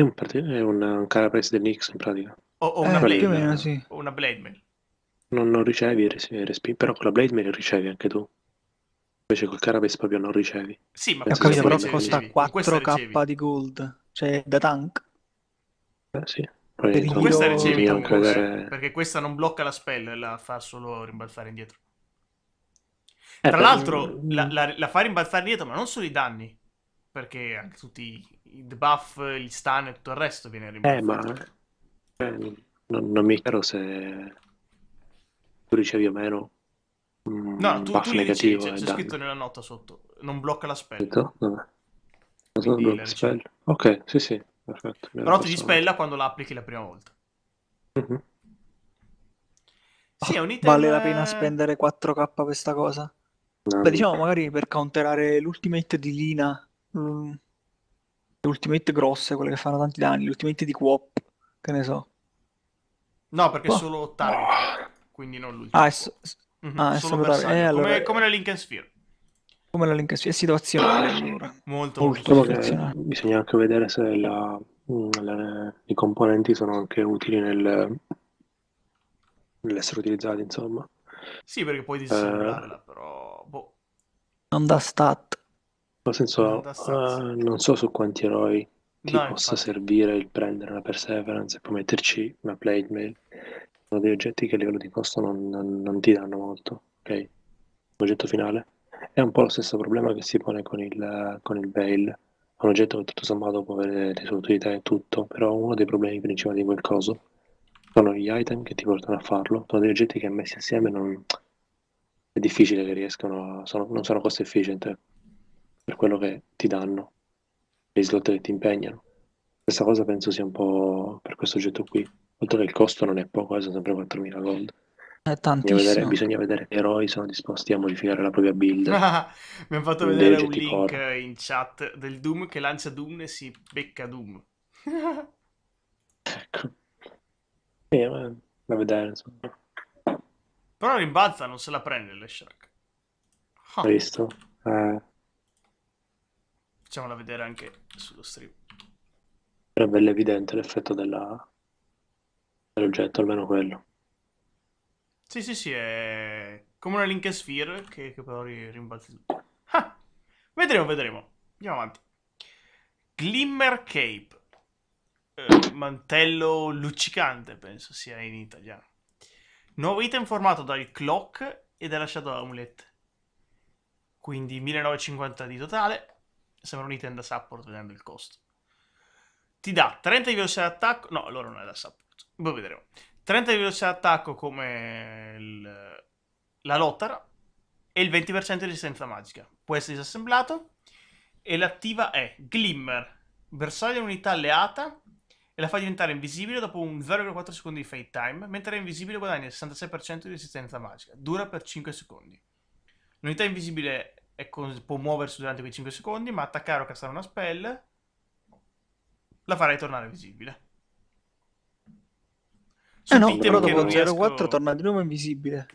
un, part- è un, un carapace del Nix in pratica. O, o eh, una eh, blade, meno, sì. una blade mail. Non, non ricevi resp- però con la blade mail ricevi anche tu. Invece col carapace proprio non ricevi. Sì, ma Penso capito, però costa 4k di gold, cioè da tank. Eh, sì. Poi, per questa ricevi tank, perché questa non blocca la spell, la fa solo rimbalzare indietro. Eh, Tra l'altro, la, la, la fa rimbalzare dietro, ma non solo i danni, perché anche tutti i, debuff, gli stun e tutto il resto viene eh, rimbalzato. Eh, ma eh, non, non, mi è chiaro se tu ricevi o meno un no, tu, buff tu negativo. C'è, c'è scritto nella nota sotto, non blocca la spell. No, no. Non blocca la spell. Ok, sì, sì, perfetto. Però ti dispella quando la applichi la prima volta. Mm-hmm. Sì, è un item... Vale la pena spendere 4k questa cosa? Beh, diciamo magari per counterare l'ultimate di Lina, mh, mm, le ultimate grosse, quelle che fanno tanti danni, l'ultimate di Quop, che ne so. No, perché oh. solo target, oh. quindi non l'ultima. Ah, è, so- mm-hmm. ah, è solo bersaglio, eh, allora... come, come la Lincoln Sphere. Come la Lincoln Sphere, è situazionale ah, allora. Molto, molto, molto Bisogna anche vedere se la, mm, la, i componenti sono anche utili nel, nell'essere utilizzati, insomma. Sì, perché puoi disassemblarla, eh... però... Boh. Non da stat. Nel senso, non, uh, non so su quanti eroi ti no, possa infatti. servire il prendere una Perseverance e poi metterci una Plate Mail. Sono degli oggetti che a livello di costo non, non, non ti danno molto, ok? L'oggetto finale è un po' lo stesso problema che si pone con il, con il bail un oggetto che tutto sommato può avere le sue utilità e tutto, però uno dei problemi principali di quel coso sono gli item che ti portano a farlo, sono degli oggetti che messi assieme non... è difficile che riescano, a... sono... non sono cost efficient per quello che ti danno, gli slot che ti impegnano. Questa cosa penso sia un po' per questo oggetto qui, oltre che il costo non è poco, eh, sono sempre 4.000 gold. È tantissimo. Bisogna vedere, bisogna vedere che eroi sono disposti a modificare la propria build. Mi Abbiamo fatto vedere un link core. in chat del Doom che lancia Doom e si becca Doom. ecco. Sì, ma da vedere, insomma. Però rimbalza, non se la prende l'Eshak. Huh. Ho visto. Eh. Facciamola vedere anche sullo stream. Era bello evidente l'effetto della... dell'oggetto, almeno quello. Sì, sì, sì, è come una Link Sphere che, che però rimbalza tutto. Ah, vedremo, vedremo. Andiamo avanti. Glimmer Cape. Eh, mantello luccicante, penso sia in italiano. Nuovo item formato dal clock e dalla Shadow Amulet. Quindi 1950 di totale. Sembra un item da support vedendo il costo. Ti dà 30 di velocità d'attacco. No, allora non è da support. Poi boh, vedremo. 30 di velocità d'attacco come il... la Lottara e il 20% di resistenza magica. Può essere disassemblato. E l'attiva è Glimmer, bersaglio un'unità alleata e la fa diventare invisibile dopo un 0,4 secondi di fade time, mentre è invisibile guadagna il 66% di resistenza magica. Dura per 5 secondi. L'unità invisibile con, può muoversi durante quei 5 secondi, ma attaccare o castare una spell la farà ritornare visibile. Ah, sono eh no, però dopo 0,4 riescono... torna di nuovo invisibile.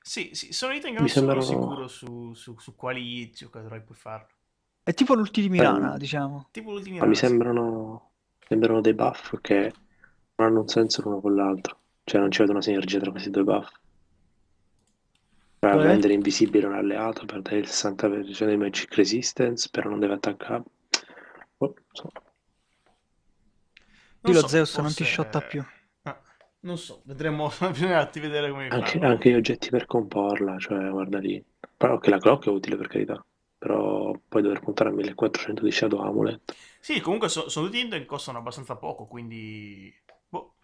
Sì, sì, sono item che non sono sicuro su, su, su quali giocatori puoi farlo. È tipo l'ultimimirana, eh, diciamo. Tipo l'ultimimirana. Ma mi sembrano sembrano dei buff che non hanno un senso l'uno con l'altro. Cioè non c'è una sinergia tra questi due buff. Cioè, eh. rendere invisibile un alleato per dare il 60% di magic resistance, però non deve attaccare. Oh, so. Io lo so, Zeus forse... non ti shotta più. Ah, non so, vedremo a vedere come anche, anche gli oggetti per comporla, cioè guarda lì. Però che la clock è utile per carità però poi dover contare 1400 di Shadow Amulet. Sì, comunque so, sono tutti item costano abbastanza poco, quindi... Boh.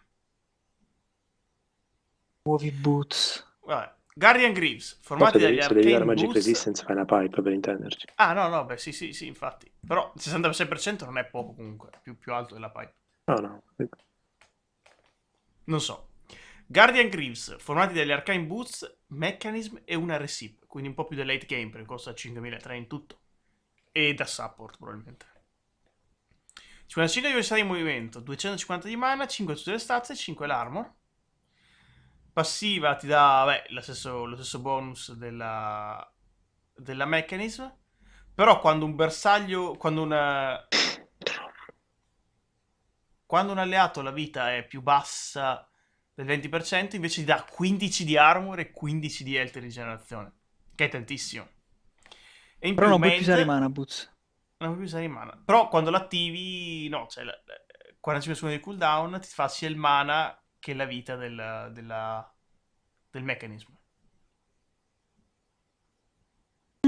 Nuovi boots. Vabbè. Guardian Greaves, formati no, dagli Arcane devi dare Magic Boots... Resistance fai una pipe per intenderci. Ah no, no, beh sì, sì, sì, infatti. Però il 66% non è poco comunque, più, più alto della pipe. No, no. Non so. Guardian Greaves, formati dagli Arcane Boots, Mechanism e una Recipe quindi un po' più del late game perché costa 5.300 in tutto e da support probabilmente 55 di velocità di movimento 250 di mana 5 tutte le stazze 5 l'armor passiva ti dà beh, lo, stesso, lo, stesso, bonus della, della mechanism però quando un bersaglio quando una quando un alleato la vita è più bassa del 20% invece ti dà 15 di armor e 15 di health rigenerazione che è tantissimo. E in Però non puoi più usare i mana boots. Non puoi più usare i mana. Però quando l'attivi, no, cioè, 45 secondi di cooldown ti fa sia il mana che la vita del, della, del meccanismo.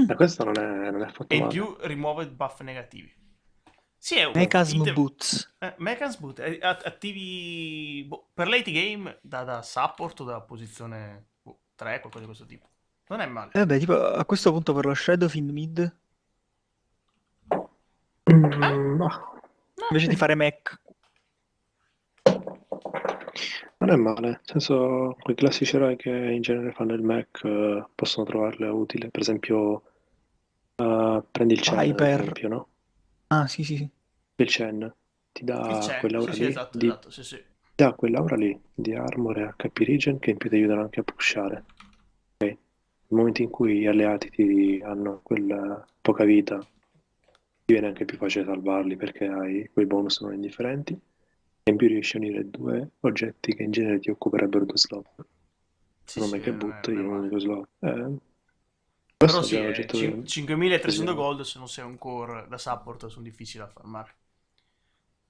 Ma eh, questo non è, non è fatto E in più rimuove i buff negativi. Sì, è un... Mechasm inter... Boots. Eh, Mechans Boot. Eh, attivi... Boh, per late game da, da support o da posizione boh, 3, qualcosa di questo tipo. Non è male. Eh beh, tipo a questo punto per lo Shadow Fin mid. Mm, eh? no. Invece di fare Mac. Non è male, nel senso quei classici eroi che in genere fanno il Mac eh, possono trovarle utile, per esempio eh, prendi il Chen, Hyper. per esempio, no? Ah sì sì sì. Il Chen ti dà Chen, quell'aura sì, lì, sì, esatto, di... esatto, sì, sì. dà quell'aura lì di armore HP Regen che in più ti aiutano anche a pushare nel momento in cui gli alleati ti hanno quella poca vita, ti viene anche più facile salvarli perché hai quei bonus non indifferenti. E in più riesci a unire due oggetti che in genere ti occuperebbero due slot. Sì, non sì, che butto io un unico slot. Eh, Però sì, eh, 5300 gold se non sei un core da support sono difficili da farmare.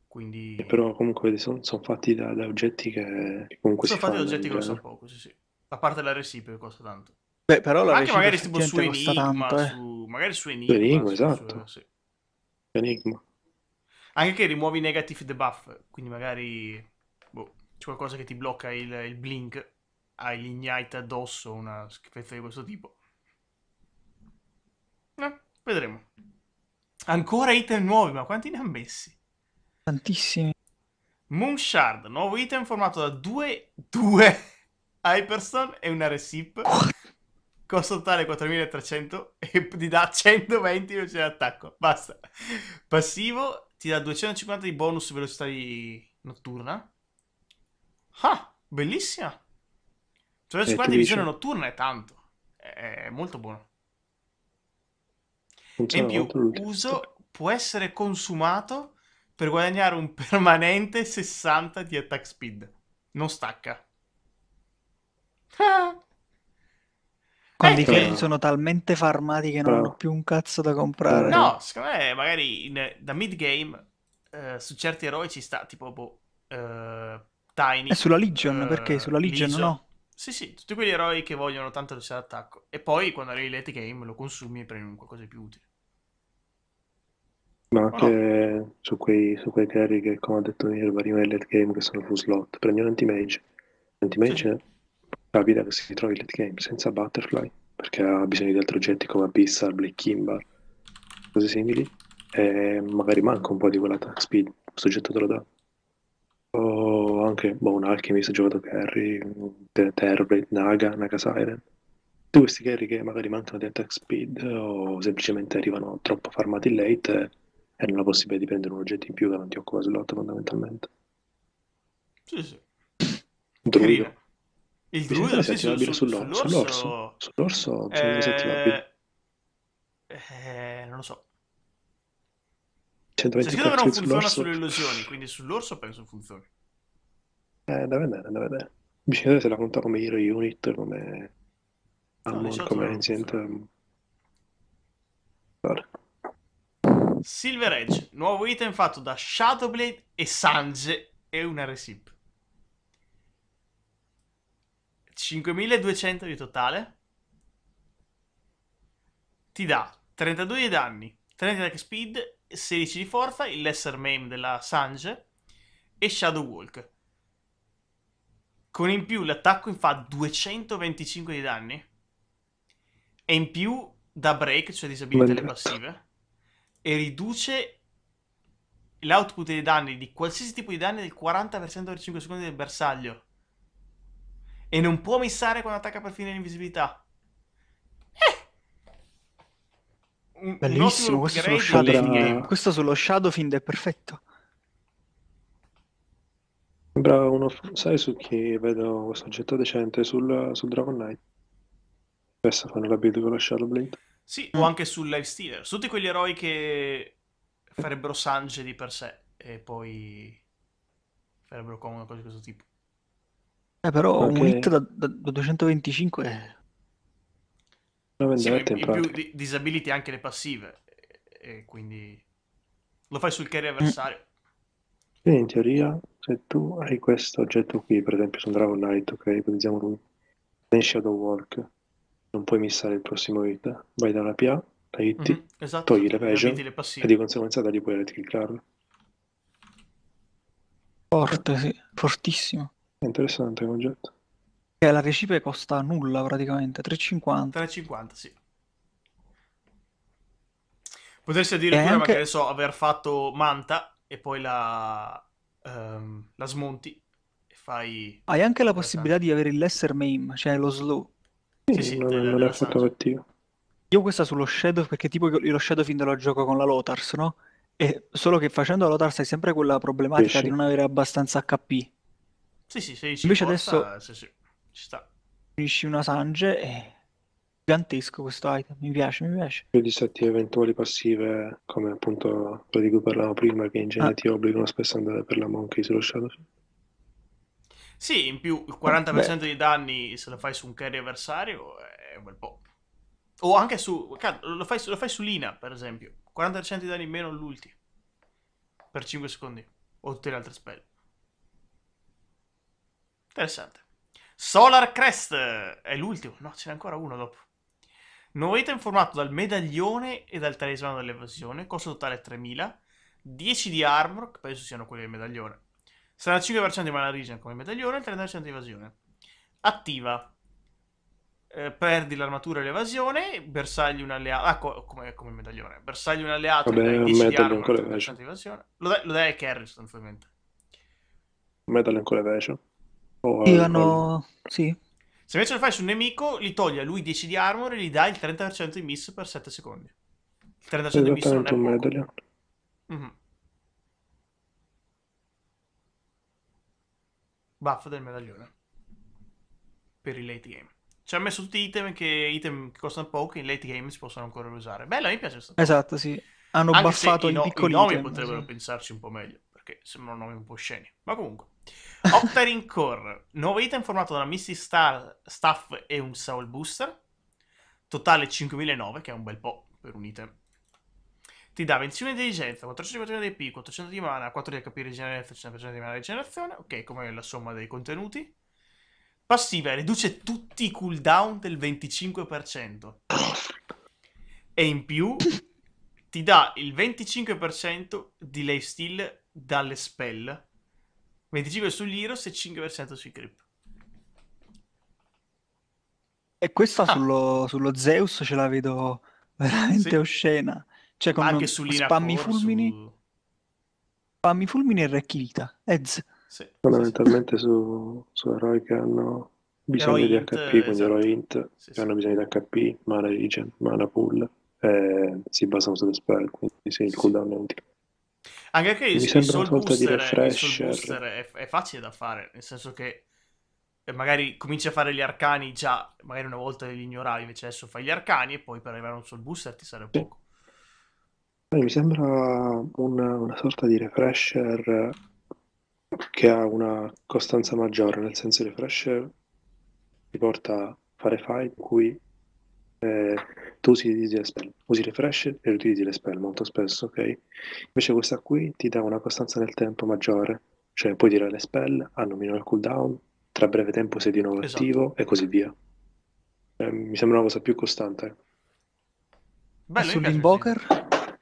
Quindi... E però comunque sono, sono fatti da, da, oggetti che, comunque sono fatti da oggetti che costano poco, sì sì. A parte la recipe costa tanto. Beh, però la anche magari tipo su Enigma, tanto, eh. su, magari su Enigma, Enigma esatto. Su, sì. Enigma. Anche che rimuovi negative debuff, quindi magari boh, c'è qualcosa che ti blocca il, il blink, hai l'ignite addosso, una schifezza di questo tipo. No, eh, vedremo. Ancora item nuovi, ma quanti ne ha messi? Tantissimi. Moonshard, nuovo item formato da due, due Hyperstone e una Recip costo totale 4300 e ti dà 120 velocità d'attacco, basta. Passivo ti dà 250 di bonus velocità di notturna. Ah, bellissima. 250 di visione notturna è tanto, è molto buono. E in più, uso può essere consumato per guadagnare un permanente 60 di attack speed. Non stacca. Ah. Quando eh, i clienti cioè, sono talmente farmati che non Però... hanno più un cazzo da comprare. Eh. No, secondo me magari in, da mid game eh, su certi eroi ci sta, tipo boh, eh, Tiny. E eh, sulla Legion, eh, perché sulla Legion, Legion no? Sì, sì, tutti quegli eroi che vogliono tanto velocità d'attacco. E poi quando arrivi late game lo consumi e prendi qualcosa di più utile. Ma anche no? su, quei, su quei carry che, come ha detto Irva, arrivano in late game che sono full slot. Prendi un anti-mage. Anti-mage sì. Capita che si ritrovi late game senza Butterfly perché ha bisogno di altri oggetti come Abyssal, Black Kimber, cose simili e magari manca un po' di quella attack speed, questo oggetto te lo dà. O anche boh, un Alchemist, giocato carry, Terrorblade, Naga, Naga Siren. Tutti questi carry che magari mancano di attack speed o semplicemente arrivano troppo farmati late e non è possibile di prendere un oggetto in più che non ti occupa slot fondamentalmente. Sì, sì. Druido. Il druido sì, su, su, sull'orso. Sull'orso, sull'orso bisogna eh, disattivabile. Eh, non lo so. 120 cioè, secondo me non funziona sulle illusioni, quindi sull'orso penso funzioni. Eh, da vedere, da vedere. Bisogna se la conta come Hero Unit, come Ammon, no, come Ancient. Guarda. Ehm, Silver Edge, nuovo item fatto da Shadowblade e Sange e una Recipe. 5200 di totale. Ti dà 32 di danni, 30 di attack speed, 16 di forza, il lesser meme della Sange e Shadow Walk. Con in più l'attacco fa 225 di danni. E in più da break, cioè disabilita le passive. E riduce l'output dei danni di qualsiasi tipo di danni del 40% per 5 secondi del bersaglio. E non può missare quando attacca per fine l'invisibilità. Eh. Bellissimo, un questo, sullo shadow, questo sullo Shadow Fiend è perfetto. Sembra uno, sai su chi vedo questo oggetto decente? Sul, sul Dragon Knight. Adesso fanno l'abito con lo Shadow Blade. Sì, o anche sul Life Stealer. Tutti quegli eroi che farebbero sange di per sé e poi farebbero comodo cose di questo tipo. Eh, però okay. un hit da, da, 225 è... No, sì, in, più di, disabiliti anche le passive, e, quindi lo fai sul carry avversario. Quindi mm. in teoria, se tu hai questo oggetto qui, per esempio su Dragon Knight, ok, ipotizziamo lui, nel Shadow Walk, non puoi missare il prossimo hit, vai dalla una PA, la hit, mm-hmm, esatto. togli le peggio e di conseguenza da lì puoi red Forte, sì, fortissimo interessante il concetto. E eh, la recipe costa nulla praticamente, 3,50. 3,50, sì. Potresti addirittura anche... magari so, aver fatto manta e poi la, um, la smonti e fai... Hai anche la possibilità di avere il lesser meme, cioè lo slow. Sì, sì, non, non è affatto cattivo. Io questa sullo Shadow, perché tipo lo Shadow fin dalla gioco con la Lotars, no? E solo che facendo la Lotars hai sempre quella problematica Pesci. di non avere abbastanza HP. Sì, sì, sì. Invece porta, adesso sì, sì, ci sta. Riesci una sange e gigantesco questo item, mi piace, mi piace. Più sette eventuali passive, come appunto quello di cui parlavamo prima, che in genere ah. ti obbligano spesso ad andare per la monkey sullo Shadow. Sì, in più il 40% Beh. dei danni se lo fai su un carry avversario è un bel po'. O anche su... Lo fai, lo fai su Lina, per esempio. 40% di danni meno all'ulti. Per 5 secondi. O tutte le altre spell. Interessante. Solar Crest è l'ultimo. No, ce n'è ancora uno dopo. Nuovo item formato dal medaglione e dal talismano dell'evasione. Costo totale 3000. 10 di armor, che penso siano quelli del medaglione. Sarà 5% di mana origine come medaglione e il 30% di evasione. Attiva. Eh, perdi l'armatura e l'evasione, bersagli un alleato. Ah, co- come, come medaglione. Bersagli un alleato Vabbè, e 10 di armor, 30% di evasione. Lo dai, lo a Carry, sostanzialmente. Metal ancora invece. Oh, Tirano... Eh, sì. Se invece lo fai su un nemico, gli toglie a lui 10 di armor e gli dai il 30% di miss per 7 secondi. Il 30% di miss non è poco. Mm-hmm. Buff del medaglione. Per il late game. Ci ha messo tutti item che, item che costano poco in late game si possono ancora usare. Bella, mi piace questa Esatto, sì. Hanno Anche buffato i, no- piccoli i nomi item, potrebbero sì. pensarci un po' meglio, perché sembrano nomi un po' sceni. Ma comunque. Opterin Core, nuovo item formato da una Misty Star Staff e un Soul Booster. Totale 5009, che è un bel po' per un item. Ti dà 21 di intelligenza, 450 P, 400 di mana, 4 di HP rigenerazione, 100% di mana rigenerazione. Ok, come la somma dei contenuti. Passiva, riduce tutti i cooldown del 25%. E in più ti dà il 25% di lifesteal dalle spell 25 sull'Iros e 5% sui Creep. E questa ah. sullo, sullo, Zeus ce la vedo veramente sì. oscena. Cioè con Ma anche spammi Cor, fulmini. Su... Spammi fulmini e recchilita. Ez. Sì, Fondamentalmente sì, sì. Su, su eroi che hanno bisogno eroi di int, HP, quindi esatto. eroi int, che hanno bisogno di HP, esatto. mana regen, mana pool, eh, si basano sulle spell, quindi sì, il cooldown è utile. Anche che il, il, soul booster, il soul booster è, è, facile da fare, nel senso che eh, magari cominci a fare gli arcani già, magari una volta li ignoravi, invece adesso fai gli arcani e poi per arrivare a un soul booster ti serve poco. Eh, mi sembra una, una sorta di refresher che ha una costanza maggiore, nel senso che il refresher ti porta a fare file in cui eh, tu usi, le spell, usi refresh e utilizzi le spell molto spesso, ok? Invece questa qui ti dà una costanza nel tempo maggiore, cioè puoi tirare le spell, hanno minore cooldown, tra breve tempo sei di nuovo esatto. attivo e così via. Eh, mi sembra una cosa più costante. Bello, sull'invoker?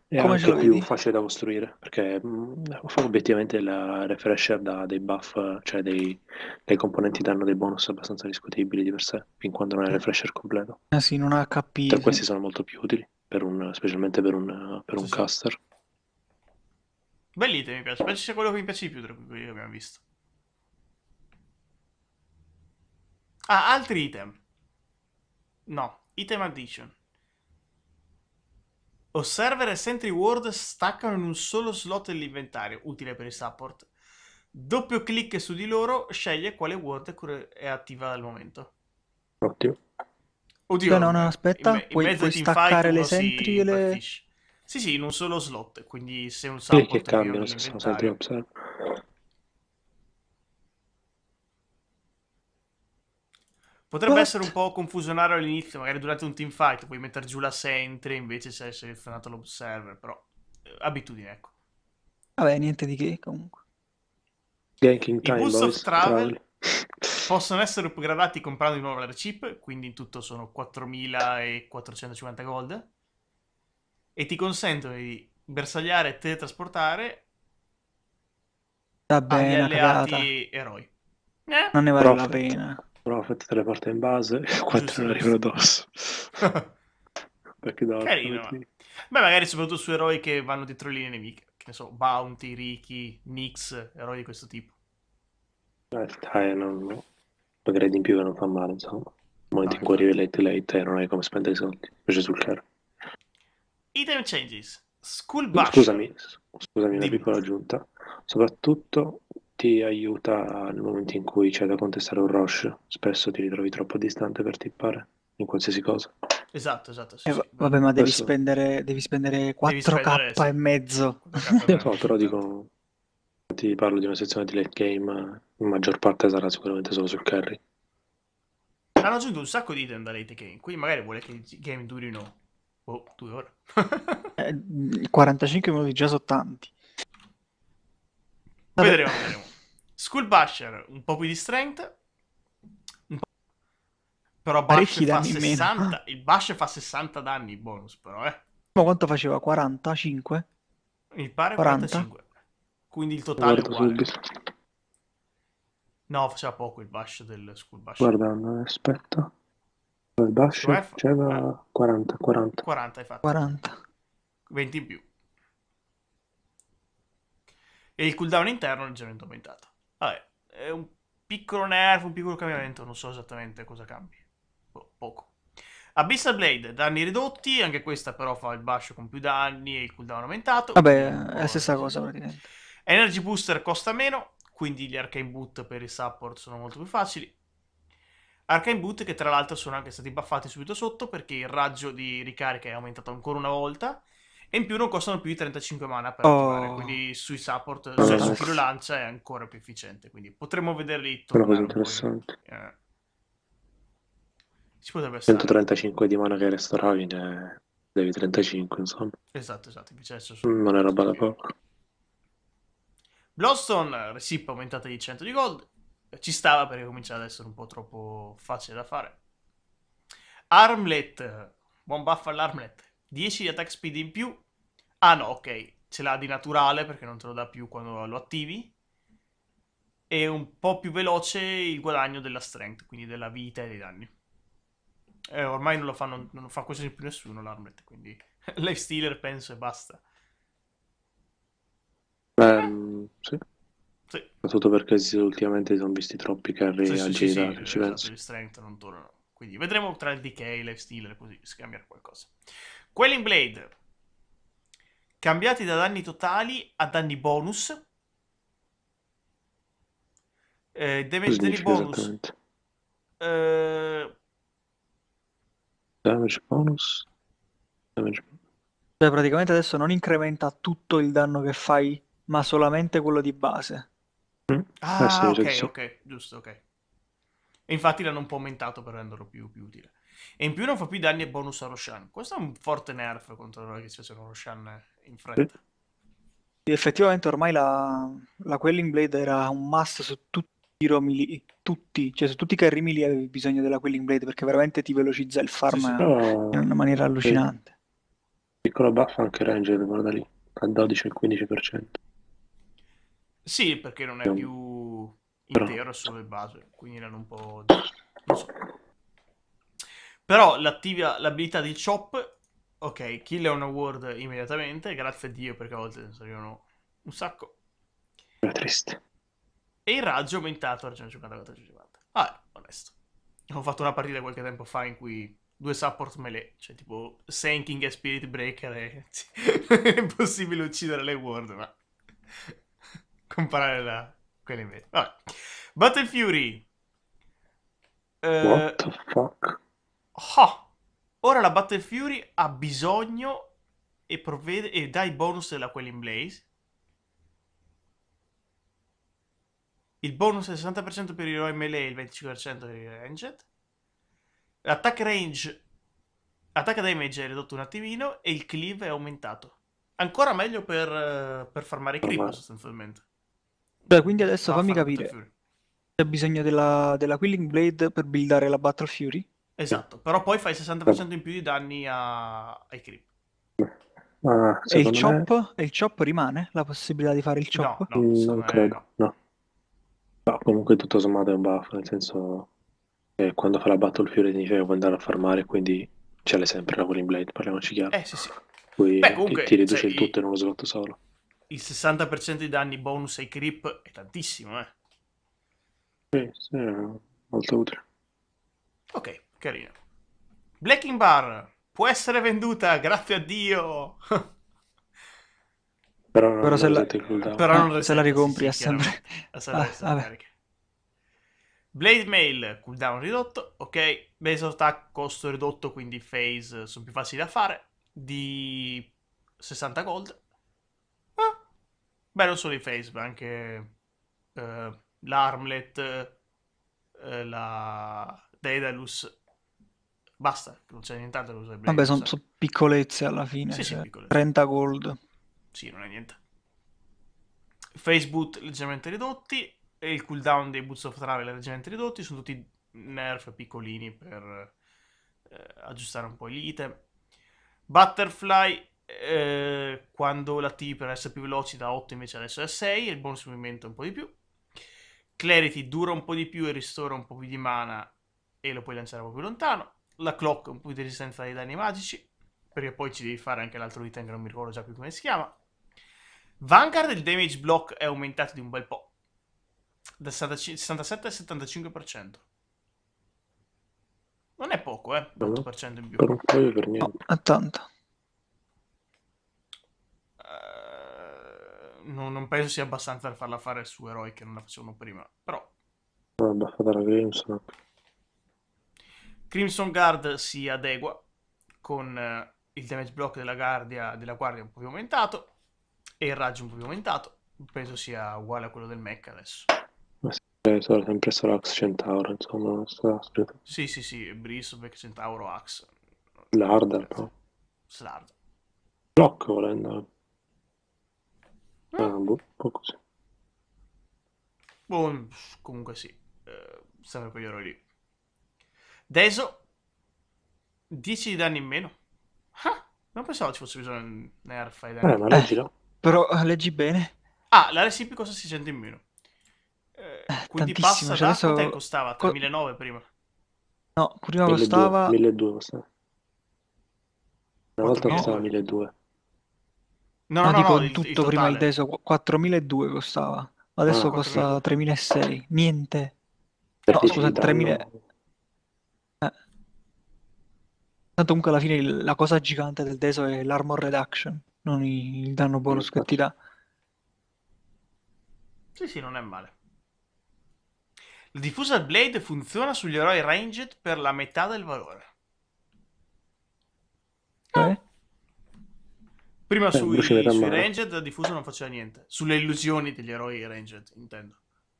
È Come anche più vedi? facile da costruire, perché mh, mm, obiettivamente la refresher dà dei buff, cioè dei, dei, componenti danno dei bonus abbastanza discutibili di per sé, fin quando non è refresher completo. Ah sì, non ha capito Sì. Questi sono molto più utili, per un, specialmente per un, per sì, un sì. caster. Bellite, mi piace, penso sia quello che mi piace di più tra quelli che abbiamo visto. Ah, altri item. No, item addition. Observer e Sentry Ward staccano in un solo slot dell'inventario, utile per il support. Doppio clic su di loro sceglie quale ward è attiva al momento. Ottimo. Oddio. Beh, no, no, aspetta, in, in puoi, staccare le sentry e le... Sì, sì, in un solo slot, quindi se un support... che cambiano se sono Sentry observer? Potrebbe essere un po' confusionario all'inizio, magari durante un team fight puoi mettere giù la sentry invece se hai selezionato l'observer, però eh, abitudine, ecco. Vabbè, niente di che comunque. Ganking time, I Boost of Travel possono essere upgradati comprando di nuovo la chip, quindi in tutto sono 4450 gold e ti consentono di bersagliare e teletrasportare Vabbè, agli alleati eroi. Eh? Non ne vale Profit. la pena. Prophet porta in base e quattro ne arrivano addosso. Perché no, Carino. Beh, magari soprattutto su eroi che vanno dietro linee nemiche. Che ne so, Bounty, Ricky, Nyx, eroi di questo tipo. Beh, dai, non... Magari di in più che non fa male, insomma. Nel momento ah, in cui arrivi late late non hai come spendere i soldi. Invece sul caro. Item changes. School Bash. Scusami, scusami una piccola aggiunta. Soprattutto ti aiuta nel momento in cui c'è da contestare un rush. Spesso ti ritrovi troppo distante per tippare in qualsiasi cosa. Esatto, esatto. Sì, eh, Vabbè, ma devi, Questo... spendere, devi spendere 4K sì. e mezzo. no, però dico, esatto. ti parlo di una sezione di late game, in maggior parte sarà sicuramente solo sul carry. Hanno aggiunto un sacco di item da late game, quindi magari vuole che i game durino oh, due ore. eh, 45 minuti già sono tanti. Vedremo, vedremo. School Basher, un po' più di strength. Un po'... Però Basher fa 60. Meno. Il Basher fa 60 danni bonus, però, eh. Ma quanto faceva? 45? Mi pare 40? 45. Quindi il totale Guarda è uguale. Subito. No, faceva poco il bash del school bash. Guarda, eh, aspetta. Il bash cioè, faceva 40, 40. 40 hai fatto. 40. 20 in più e il cooldown interno è leggermente aumentato. Vabbè, è un piccolo nerf, un piccolo cambiamento, non so esattamente cosa cambi. Po- boh, poco. Abyssal Blade, danni ridotti, anche questa però fa il bascio con più danni e il cooldown aumentato. Vabbè, è la stessa cosa praticamente. Energy Booster costa meno, quindi gli Arcane Boot per il support sono molto più facili. Arcane Boot che tra l'altro sono anche stati buffati subito sotto perché il raggio di ricarica è aumentato ancora una volta e in più non costano più di 35 mana per oh. attivare, quindi sui support, oh, cioè su chi lancia è ancora più efficiente, quindi potremmo vederli tornare. interessante. Poi, eh. Ci potrebbe 135 di mana che resta ne devi 35, insomma. Esatto, esatto, invece Non mm, è roba da poco. Bloodstone, recip aumentata di 100 di gold, ci stava perché comincia ad essere un po' troppo facile da fare. Armlet, eh, buon buff all'armlet. 10 di attack speed in più. Ah no, ok, ce l'ha di naturale perché non te lo dà più quando lo attivi. E un po' più veloce il guadagno della strength, quindi della vita e dei danni. Eh, ormai non lo, fa, non, fa quasi più nessuno l'armlet, quindi lifestealer penso e basta. Beh, sì. sì. Soprattutto perché ultimamente si sono visti troppi carri sì, a sì, gira, sì, sì, ci esatto, strength non tornano. Quindi vedremo tra il decay e il lifestealer così si cambierà qualcosa. Quelling Blade. Cambiati da danni totali a danni bonus. Eh, damage daily bonus. Eh... Damage bonus. Damage. Cioè, praticamente adesso non incrementa tutto il danno che fai, ma solamente quello di base. Mm? Ah, ah sì, ok, sì. ok, giusto, ok. E infatti l'hanno un po' aumentato per renderlo più, più utile. E in più non fa più danni e bonus a Roshan. Questo è un forte nerf contro la che si facevano Roshan in fretta. Sì, effettivamente ormai la, la Quelling Blade era un must su tutti i romili, tutti, cioè su tutti i carri mili avevi bisogno della Quelling Blade perché veramente ti velocizza il farm sì, sì, in una maniera allucinante. Piccolo buff anche Ranger, guarda lì, al 12 al 15%. Sì, perché non è più intero, è solo il base, quindi erano un po'... Non so. Però l'attiva l'abilità di Chop, ok, kill è un award immediatamente, grazie a Dio perché a volte ne arrivano un sacco. È triste. E il raggio aumentato a 350 450. Ah, onesto. Ho fatto una partita qualche tempo fa in cui due support melee, cioè tipo Sanking e Spirit Breaker e... è impossibile uccidere le ward, ma comparare la... quelle in Vabbè. Battle Fury. Uh... What the fuck? Oh, ora la Battle Fury ha bisogno e, provvede, e dà i bonus della Quelling Blaze. Il bonus è il 60% per i eroi melee e il 25% per i ranged. L'attack range, l'attack damage è ridotto un attimino e il cleave è aumentato. Ancora meglio per, eh, per farmare i creep sostanzialmente. Beh, quindi adesso ah, fammi capire. C'è bisogno della, della Quilling Blade per buildare la Battle Fury? Esatto, però poi fai il 60% in più di danni a... ai creep. Ah, e, il chop, me... e il chop rimane? La possibilità di fare il chop? No, no mm, non credo, no. no. comunque tutto sommato è un buff, nel senso che quando fa la battle fury significa che puoi andare a farmare, quindi ce l'hai sempre la Willing Blade, parliamoci chiaro. Eh sì sì. Poi Beh, comunque, ti, ti, riduce cioè, il tutto in uno slot solo. Il 60% di danni bonus ai creep è tantissimo, eh. Sì, sì, molto utile. Ok, Carina. Blacking Bar può essere venduta, grazie a Dio. Però non, Però se, la... Però ah, non se la ricompri sì, sempre. La ah, vabbè. Blade Mail, cooldown ridotto, ok. Base Attack, costo ridotto, quindi phase sono più facili da fare. Di 60 gold. Ah. Beh, non solo i phase, ma anche eh, l'armlet, eh, la Daedalus Basta, non c'è nient'altro usare Vabbè, sono so piccolezze alla fine. Sì, cioè, sì, piccolezze. 30 gold. Sì, non è niente. Face boot leggermente ridotti e il cooldown dei Boots of Travel leggermente ridotti. Sono tutti nerf piccolini per eh, aggiustare un po' gli item. Butterfly, eh, quando la T per essere più veloci da 8 invece adesso è a 6, il bonus movimento un po' di più. Clarity dura un po' di più e ristora un po' più di mana e lo puoi lanciare un po' più lontano la clock un po' di resistenza ai danni magici, perché poi ci devi fare anche l'altro item che non mi ricordo già più come si chiama. Vanguard il damage block è aumentato di un bel po', da 67 al 75%. Non è poco, eh, 8% in più. Non voglio per niente. No, 80. Uh, non, non, penso sia abbastanza per farla fare su eroi che non la facevano prima, però... Vabbè, fate la game, Crimson Guard si adegua con eh, il damage block della guardia, della guardia un po' più aumentato e il raggio un po' più aumentato. Penso sia uguale a quello del mech adesso. Ma sono sempre solo Axe Centauro, insomma. Sì, sì, sì, Brisbane, Centauro, Axe. Lardar, no? Slard. Blocco volendo. Mm. Ah, boh, boh così. Boh, comunque sì. Eh, sempre quegli eroi lì. Deso 10 di danni in meno. Ah, non pensavo ci fosse bisogno di un nerf ai danni. Eh, ma leggilo. Eh, però eh, leggi bene. Ah, la recipe costa 600 in meno. Eh, eh quindi passa cioè adesso... quanto costava? 3.900 Co... prima. No, prima costava 1.200 costava. Una volta costava 1.200. No, no, no, dico no, il, tutto il prima il Deso 4002 costava. Adesso ah, no, costa 3.600. Niente. Per no, scusa, 3.000... Tanto comunque alla fine la cosa gigante del Deso è l'armor reduction, non il danno bonus che ti dà. Sì, sì, non è male. La Diffusal blade funziona sugli eroi ranged per la metà del valore. Eh? Ah. Prima eh, sui, sui ranged la diffusa non faceva niente. Sulle illusioni degli eroi ranged, intendo.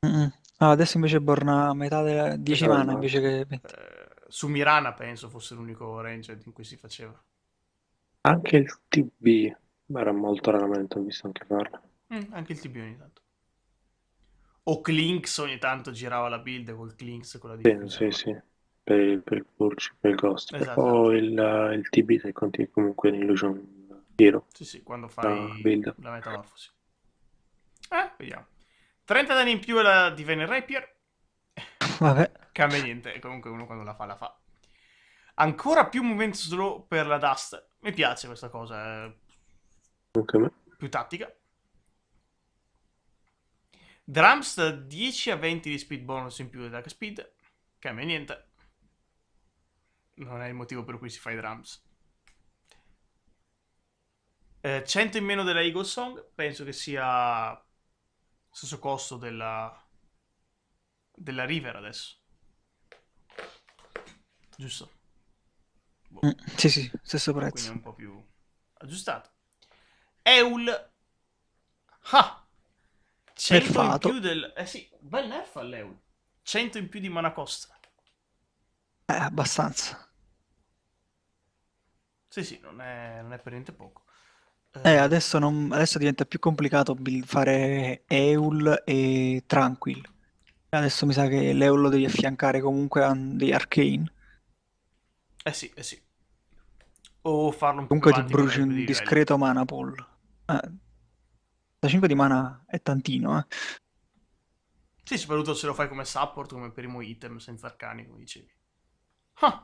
Mm-mm. Ah, adesso invece borna a metà della 10 mana invece che 20. Eh su Mirana penso fosse l'unico ranger in cui si faceva. Anche il TB, ma era molto raramente ho visto anche farlo. Mm, anche il TB ogni tanto. O Clinks ogni tanto girava la build col Clinks quella di... Sì, Clinks, sì, sì, per il, per il per il Ghost. Esatto. O il, uh, il TB che contiene comunque l'illusion Hero. Sì, sì, quando fai la, la metamorfosi. Eh, vediamo. 30 danni in più e la Divine Rapier. Vabbè. Cambia niente, comunque uno quando la fa la fa. Ancora più movimento slow per la Dust. Mi piace questa cosa. eh. me. Più tattica. Drums da 10 a 20 di speed bonus in più di Dark Speed. Cambia niente. Non è il motivo per cui si fa i drums. Eh, 100 in meno della Eagle Song. Penso che sia stesso costo della della River adesso. Giusto? Boh. Mm, sì, sì, stesso prezzo. Quindi un po' più aggiustato. Eul. Ah! 100 Nerfato. in più del... Eh sì, bel nerf all'Eul. 100 in più di mana costa. Eh, abbastanza. Sì, sì, non è, non è per niente poco. Eh, eh. adesso, non, adesso diventa più complicato fare Eul e Tranquil. Adesso mi sa che Leo lo devi affiancare comunque a dei Arcane. Eh sì, eh sì. O farlo un Comunque ti bruci un di discreto livello. mana pool. Eh, da 5 di mana è tantino, eh. Sì, soprattutto se lo fai come support, come primo item, senza arcani, come dicevi. Huh.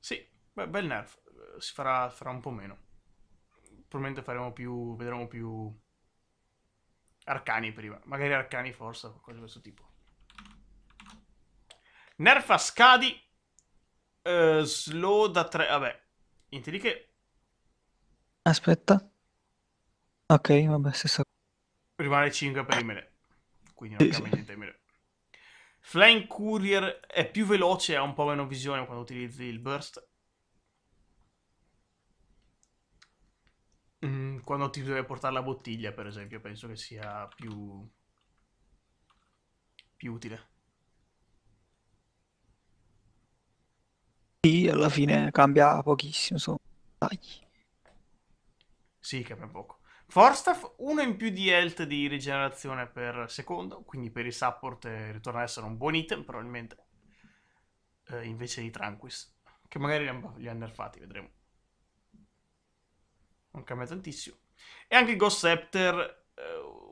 Sì, beh, bel nerf. Si farà, farà un po' meno. Probabilmente faremo più... vedremo più Arcani prima, magari Arcani forse, qualcosa di questo tipo. Nerfa Scadi, uh, eh, slow da 3, vabbè, niente di che. Aspetta. Ok, vabbè, stessa Rimane 5 per il melee, quindi non cambia niente il melee. Flying Courier è più veloce, ha un po' meno visione quando utilizzi il burst Mm, quando ti deve portare la bottiglia, per esempio, penso che sia più, più utile. Sì, alla fine cambia pochissimo, insomma. Dai. Sì, cambia poco. Forstaff, uno in più di health di rigenerazione per secondo, quindi per i support eh, ritorna ad essere un buon item probabilmente, eh, invece di Tranquis, che magari li hanno nerfati, vedremo non cambia tantissimo. E anche Ghost Scepter, eh,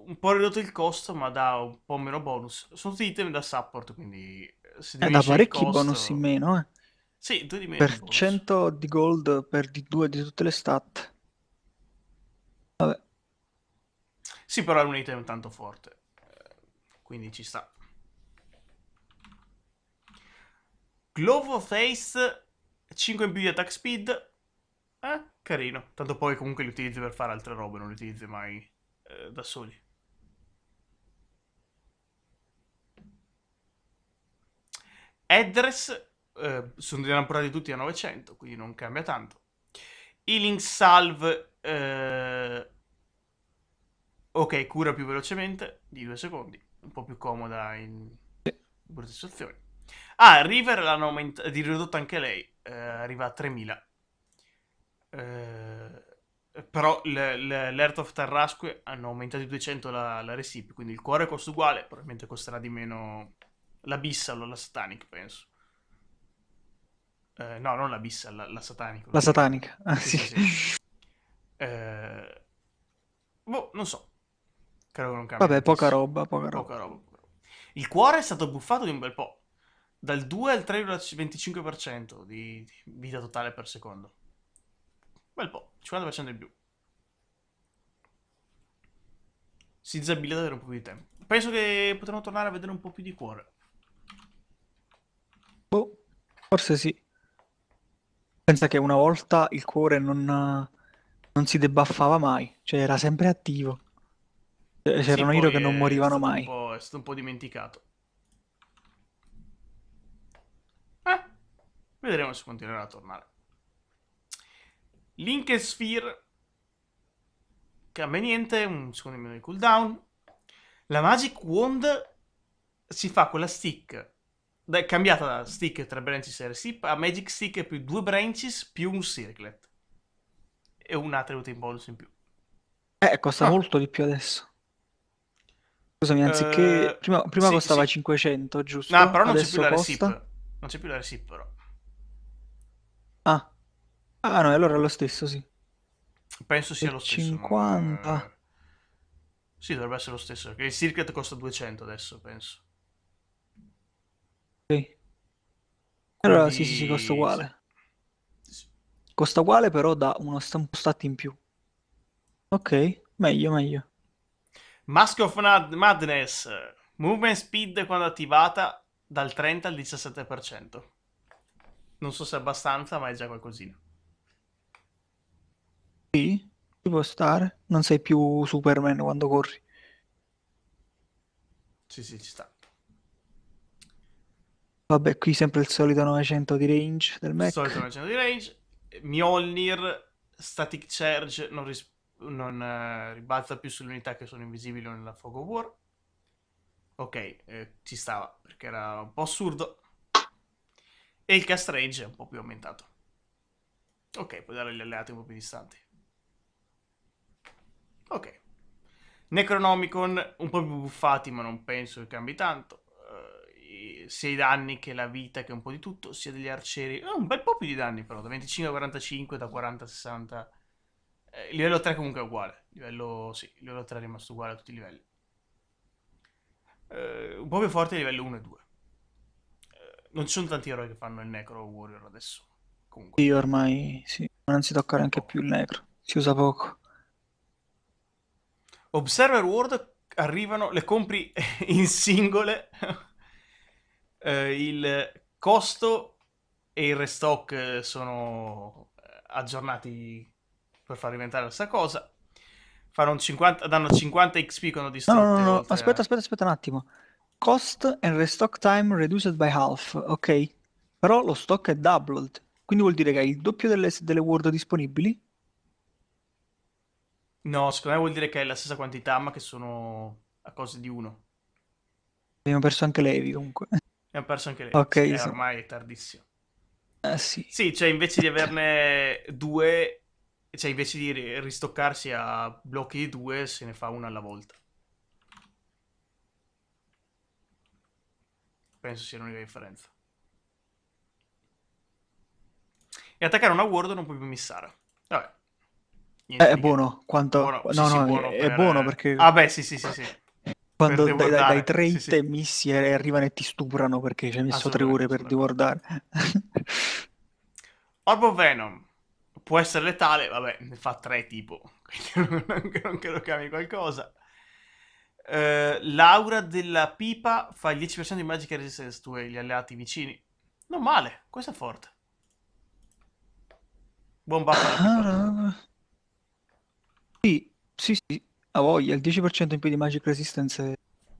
un po' ridotto il costo, ma dà un po' meno bonus. Sono tutti item da support, quindi... Si eh, eh da parecchi costo... bonus in meno, eh. Sì, due di meno. Per bonus. 100 di gold, per di 2 di tutte le stat. Vabbè. Sì, però è un item tanto forte. Eh, quindi ci sta. Glove of Face 5 in più di attack speed. Eh? Carino, tanto poi comunque li utilizzi per fare altre robe, non li utilizzi mai eh, da soli. Address eh, sono rilampurati tutti a 900, quindi non cambia tanto. Healing Salve eh, ok, cura più velocemente di 2 secondi, un po' più comoda in brutte situazioni. Ah, River l'hanno ridotto anche lei, eh, arriva a 3000. Eh, però l'Earth of Tarrasque hanno aumentato di 200 la, la recipe, quindi il cuore costa uguale, probabilmente costerà di meno l'Abyssal o la Satanic, penso. Eh, no, non l'Abyssal, la, la Satanic. La, Satanic, ah, sì. sì. eh, boh, non so. Credo che non cambia. Vabbè, poca roba, poca roba. poca roba, poca roba. Il cuore è stato buffato di un bel po' dal 2 al 3,25% di, di vita totale per secondo bel po', 50% in più. Si disabilita per un po' di tempo. Penso che potremo tornare a vedere un po' più di cuore. Boh, forse sì. Pensa che una volta il cuore non, non si debuffava mai, cioè era sempre attivo. Cioè, C'erano sì, hero che non morivano mai. è stato un po' dimenticato. Eh, vedremo se continuerà a tornare. Link e Sphere. Cambia niente, un secondo minuto di cooldown. La Magic Wand si fa con la stick da, cambiata da stick tra branches e RC a Magic Stick più due branches più un Circlet e un attributo in bonus in più. Eh, costa ah. molto di più adesso. Scusami, anziché... Uh, prima, prima sì, costava sì. 500, giusto? No, però non adesso c'è più la costa... Recip. Non c'è più la Recip, però. Ah. Ah no, allora è lo stesso, sì. Penso sia lo stesso. 50. Non... Eh, sì, dovrebbe essere lo stesso. Perché il circuit costa 200 adesso, penso. Sì. Allora Quindi... sì, sì, sì, costa uguale. Sì. Costa uguale però da uno stampo stat in più. Ok, meglio, meglio. Mask of Madness. Movement speed quando attivata dal 30 al 17%. Non so se è abbastanza, ma è già qualcosina. Sì, ci può stare. Non sei più Superman quando corri. Sì, sì, ci sta. Vabbè, qui sempre il solito 900 di range del Mac. Il solito 900 di range. Mjolnir, Static Charge non, ris- non eh, ribalza più sulle unità che sono invisibili nella Fog of War. Ok, eh, ci stava perché era un po' assurdo. E il cast range è un po' più aumentato. Ok, puoi dare gli alleati un po' più distanti. Ok. Necronomicon, un po' più buffati, ma non penso che cambi tanto. Uh, sia i danni che la vita, che un po' di tutto, sia degli arcieri. No, eh, un bel po' più di danni però, da 25 a 45, da 40 a 60. Eh, livello 3 comunque è uguale. Livello, sì, livello 3 è rimasto uguale a tutti i livelli. Uh, un po' più forte a livello 1 e 2. Uh, non ci sono tanti eroi che fanno il Necro Warrior adesso. Comunque. Sì, ormai sì. non si tocca neanche oh. più il Necro, si usa poco. Observer World arrivano, le compri in singole, eh, il costo e il restock eh, sono eh, aggiornati per far diventare la stessa cosa. Fanno 50, danno 50 XP quando distrutte. No, no, no, no. aspetta, a... aspetta, aspetta un attimo. Cost and restock time reduced by half, ok? Però lo stock è doubled, quindi vuol dire che hai il doppio delle, delle world disponibili No, secondo me vuol dire che è la stessa quantità, ma che sono a cose di uno. Abbiamo perso anche Levi, comunque. Abbiamo perso anche Levi. Ok. Sì, so. Ormai è tardissimo. Eh, sì. sì, cioè invece di averne due, cioè invece di ristoccarsi a blocchi di due, se ne fa una alla volta. Penso sia l'unica differenza. E attaccare una ward non puoi più missare. Vabbè. Niente, eh, è buono. Quanto... Buono. No, sì, no, sì, buono è, per... buono eh, perché... Ah bè, sì, sì, sì, sì. Quando dai, dai, dai tre hit sì, missi arrivano e ti stuprano perché ci hai messo tre ore per dewardare. Orbo Venom può essere letale, vabbè, ne fa tre tipo, quindi non, credo che cambi qualcosa. Uh, l'aura della pipa fa il 10% di magica resistance tu e gli alleati vicini. Non male, questo è forte. Buon buff. Sì, sì, sì, a voglia, il 10% in più di Magic Resistance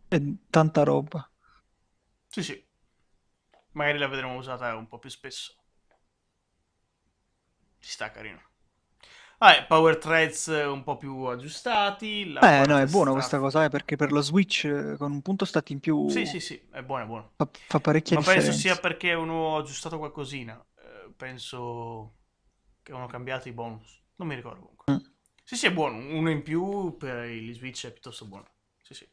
è, è tanta roba. Sì, sì. Magari la vedremo usata un po' più spesso. Ci sta carino. Vabbè, ah, power threads un po' più aggiustati. Eh, no, è buono questa cosa, eh, perché per lo Switch eh, con un punto stati in più... Sì, sì, sì, è buono, è buono. Fa, fa parecchia Ma differenza. penso sia perché uno ha aggiustato qualcosina. Eh, penso che hanno cambiato i bonus. Non mi ricordo sì, sì, è buono. Uno in più per gli Switch è piuttosto buono. Sì, sì.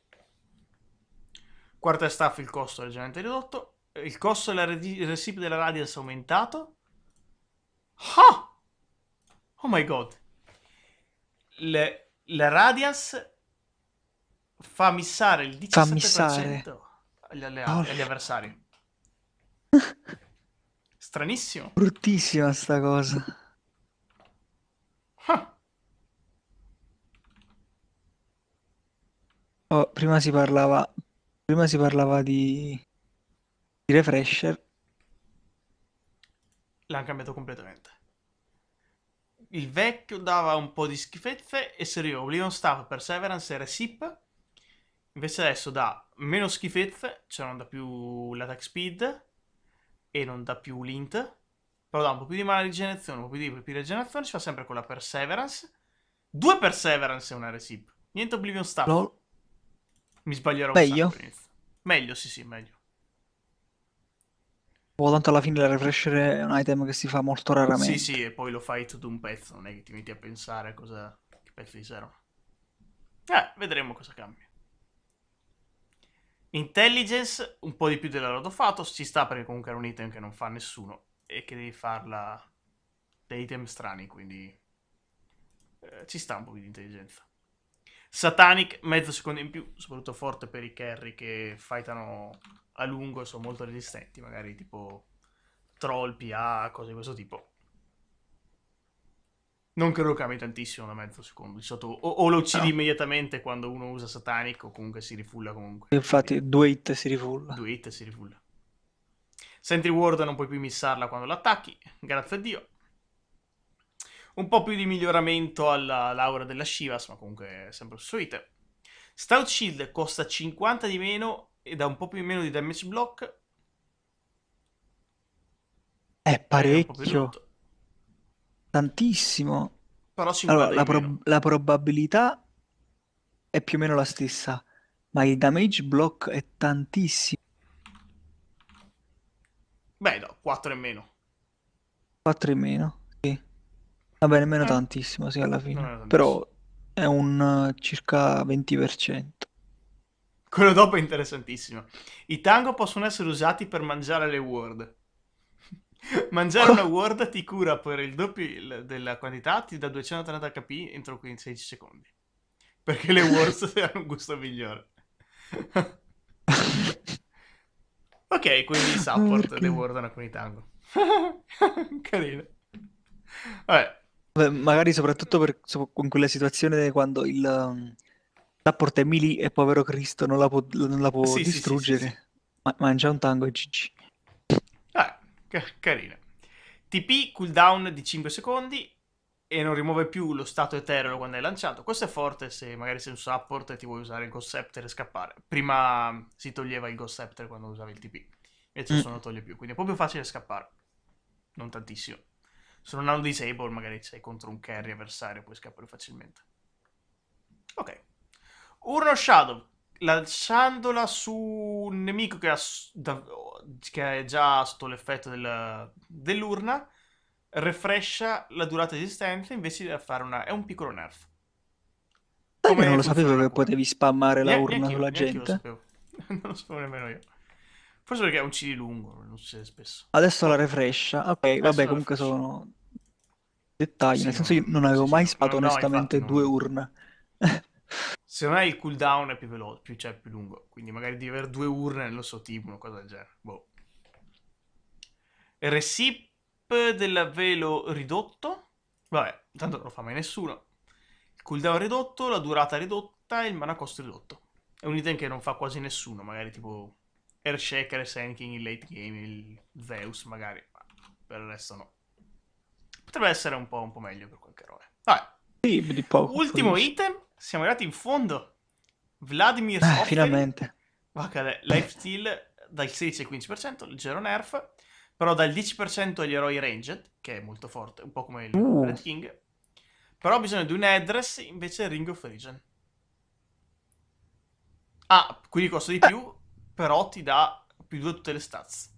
Quarta staff il costo è leggermente ridotto. Il costo della recipe della Radiance è aumentato. Ah! Oh my god. Le, la Radiance fa missare il 17% missare. Agli, alleati, oh. agli avversari. Stranissimo. Bruttissima sta cosa. Ah. Oh, prima si parlava, prima si parlava di, di refresher. L'hanno cambiato completamente. Il vecchio dava un po' di schifezze e serviva Oblivion Staff, Perseverance e Recipe. Invece adesso dà meno schifezze, cioè non dà più l'attack speed e non dà più l'int. Però dà un po' più di mana rigenerazione, un po' più di più rigenerazione, ci fa sempre con la Perseverance. Due Perseverance e una Recipe. Niente Oblivion Staff. LOL. Mi sbaglierò meglio. Meglio, sì, sì, meglio. O boh, tanto alla fine la refresher è un item che si fa molto raramente. Sì, sì, e poi lo fai tutto un pezzo, non è che ti metti a pensare a cosa che pezzi di servono. Eh, vedremo cosa cambia. Intelligence, un po' di più della Rod ci sta perché comunque era un item che non fa nessuno e che devi farla dei item strani, quindi eh, ci sta un po' di intelligenza. Satanic, mezzo secondo in più, soprattutto forte per i carry che fightano a lungo e sono molto resistenti, magari tipo troll, PA, cose di questo tipo. Non credo cambi tantissimo da mezzo secondo. Sotto, o, o, lo uccidi no. immediatamente quando uno usa Satanic o comunque si rifulla comunque. Infatti, due hit si rifulla. Due hit si rifulla. Sentry Ward non puoi più missarla quando l'attacchi, grazie a Dio un po' più di miglioramento alla Laura della Shivas, ma comunque è sempre costruite. Stout Shield costa 50 di meno e dà un po' più di meno di damage block. È eh, parecchio. È Tantissimo. Però 50 allora, la, pro- la probabilità è più o meno la stessa, ma il damage block è tantissimo. Beh, no, 4 in meno. 4 in meno. Vabbè, nemmeno eh. tantissimo, sì, alla fine. Però è un uh, circa 20%. Quello dopo è interessantissimo. I tango possono essere usati per mangiare le ward. mangiare una ward ti cura per il doppio della quantità, ti dà 230 HP entro 15 secondi. Perché le ward hanno un gusto migliore. ok, quindi oh, support le ward hanno con i tango. Carino. Vabbè. Beh, magari soprattutto per, so, in quella situazione quando il um, l'apport è melee e povero Cristo non la può, non la può sì, distruggere. Sì, sì, Ma, mangia un tango e GG. Ah, carina. TP cooldown di 5 secondi e non rimuove più lo stato etereo quando è lanciato. Questo è forte se magari sei un support e ti vuoi usare il Ghost Scepter e scappare. Prima si toglieva il Ghost Scepter quando usavi il TP. Invece mm. adesso mm. non lo toglie più, quindi è proprio facile scappare. Non tantissimo. Se non hanno disable, magari sei contro un carry avversario, puoi scappare facilmente. Ok. Urno Shadow, lanciandola su un nemico che, ha, che è già sotto l'effetto del, dell'urna, refrescia la durata esistente invece di fare una... è un piccolo nerf. Come non lo sapevo che potevi spammare la urna sulla gente. lo non lo sapevo nemmeno io. Forse perché è un CD lungo, non succede spesso. Adesso la refresh. Ok, Adesso vabbè, comunque refresha. sono dettagli. Sì, nel senso, io non avevo sì, mai sì, spato no, onestamente due no. urne. Se non hai il cooldown è più veloce, più, cioè, più lungo. Quindi magari devi avere due urne nello stesso tipo, una cosa del genere. Boh. Resip velo ridotto. Vabbè, tanto non lo fa mai nessuno. Il cooldown ridotto, la durata ridotta e il mana costo ridotto. È un item che non fa quasi nessuno, magari tipo Earthshaker e Sanking in late game, il Zeus magari, ma per il resto no. Potrebbe essere un po', un po meglio per qualche eroe. Vabbè. Sì, poco, Ultimo così. item, siamo arrivati in fondo. Vladimir ah, finalmente. Va cade, lifesteal dal 16 al 15%, leggero nerf, però dal 10% agli eroi ranged, che è molto forte, un po' come il uh. Red King. Però ho bisogno di un address invece Ring of Origin. Ah, quindi costa di eh. più, però ti dà più due tutte le stats.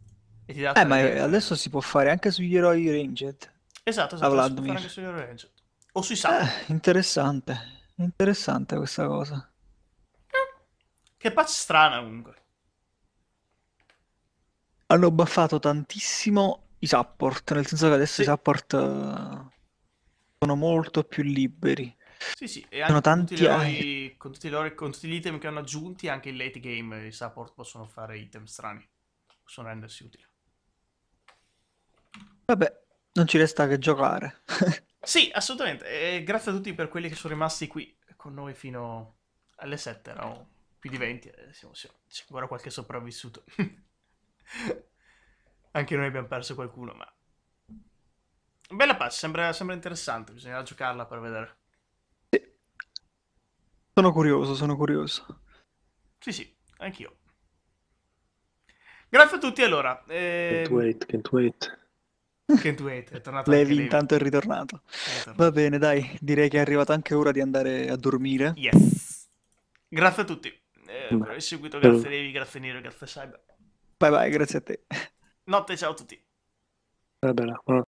E ti dà eh, ma è, eh, adesso si può fare anche sugli eroi ranged. Esatto, esatto, si può fare anche sugli eroi ranged. O sui sub. Eh, interessante. Interessante questa cosa. Che patch strana comunque. Hanno buffato tantissimo i support, nel senso che adesso sì. i support eh, sono molto più liberi. Sì, sì, e anche con tutti, loro, con, tutti loro, con, tutti gli item che hanno aggiunti, anche in late game i support possono fare item strani, possono rendersi utili. Vabbè, non ci resta che giocare. sì, assolutamente. E grazie a tutti per quelli che sono rimasti qui con noi fino alle 7, erano più di 20, siamo, siamo, c'è ancora qualche sopravvissuto. anche noi abbiamo perso qualcuno, ma... Bella pace, sembra, sembra interessante, bisognerà giocarla per vedere. Sono curioso, sono curioso. Sì, sì, anch'io. Grazie a tutti, allora. Eh... Can't wait, can't wait. Can't wait, è tornato Levi, Levi. intanto è ritornato. è ritornato. Va bene, dai, direi che è arrivata anche ora di andare a dormire. Yes. Grazie a tutti eh, mm. per aver seguito, grazie Levi, grazie Nero, grazie Cyber. Bye bye, grazie a te. Notte, ciao a tutti. Va bene, buonanotte.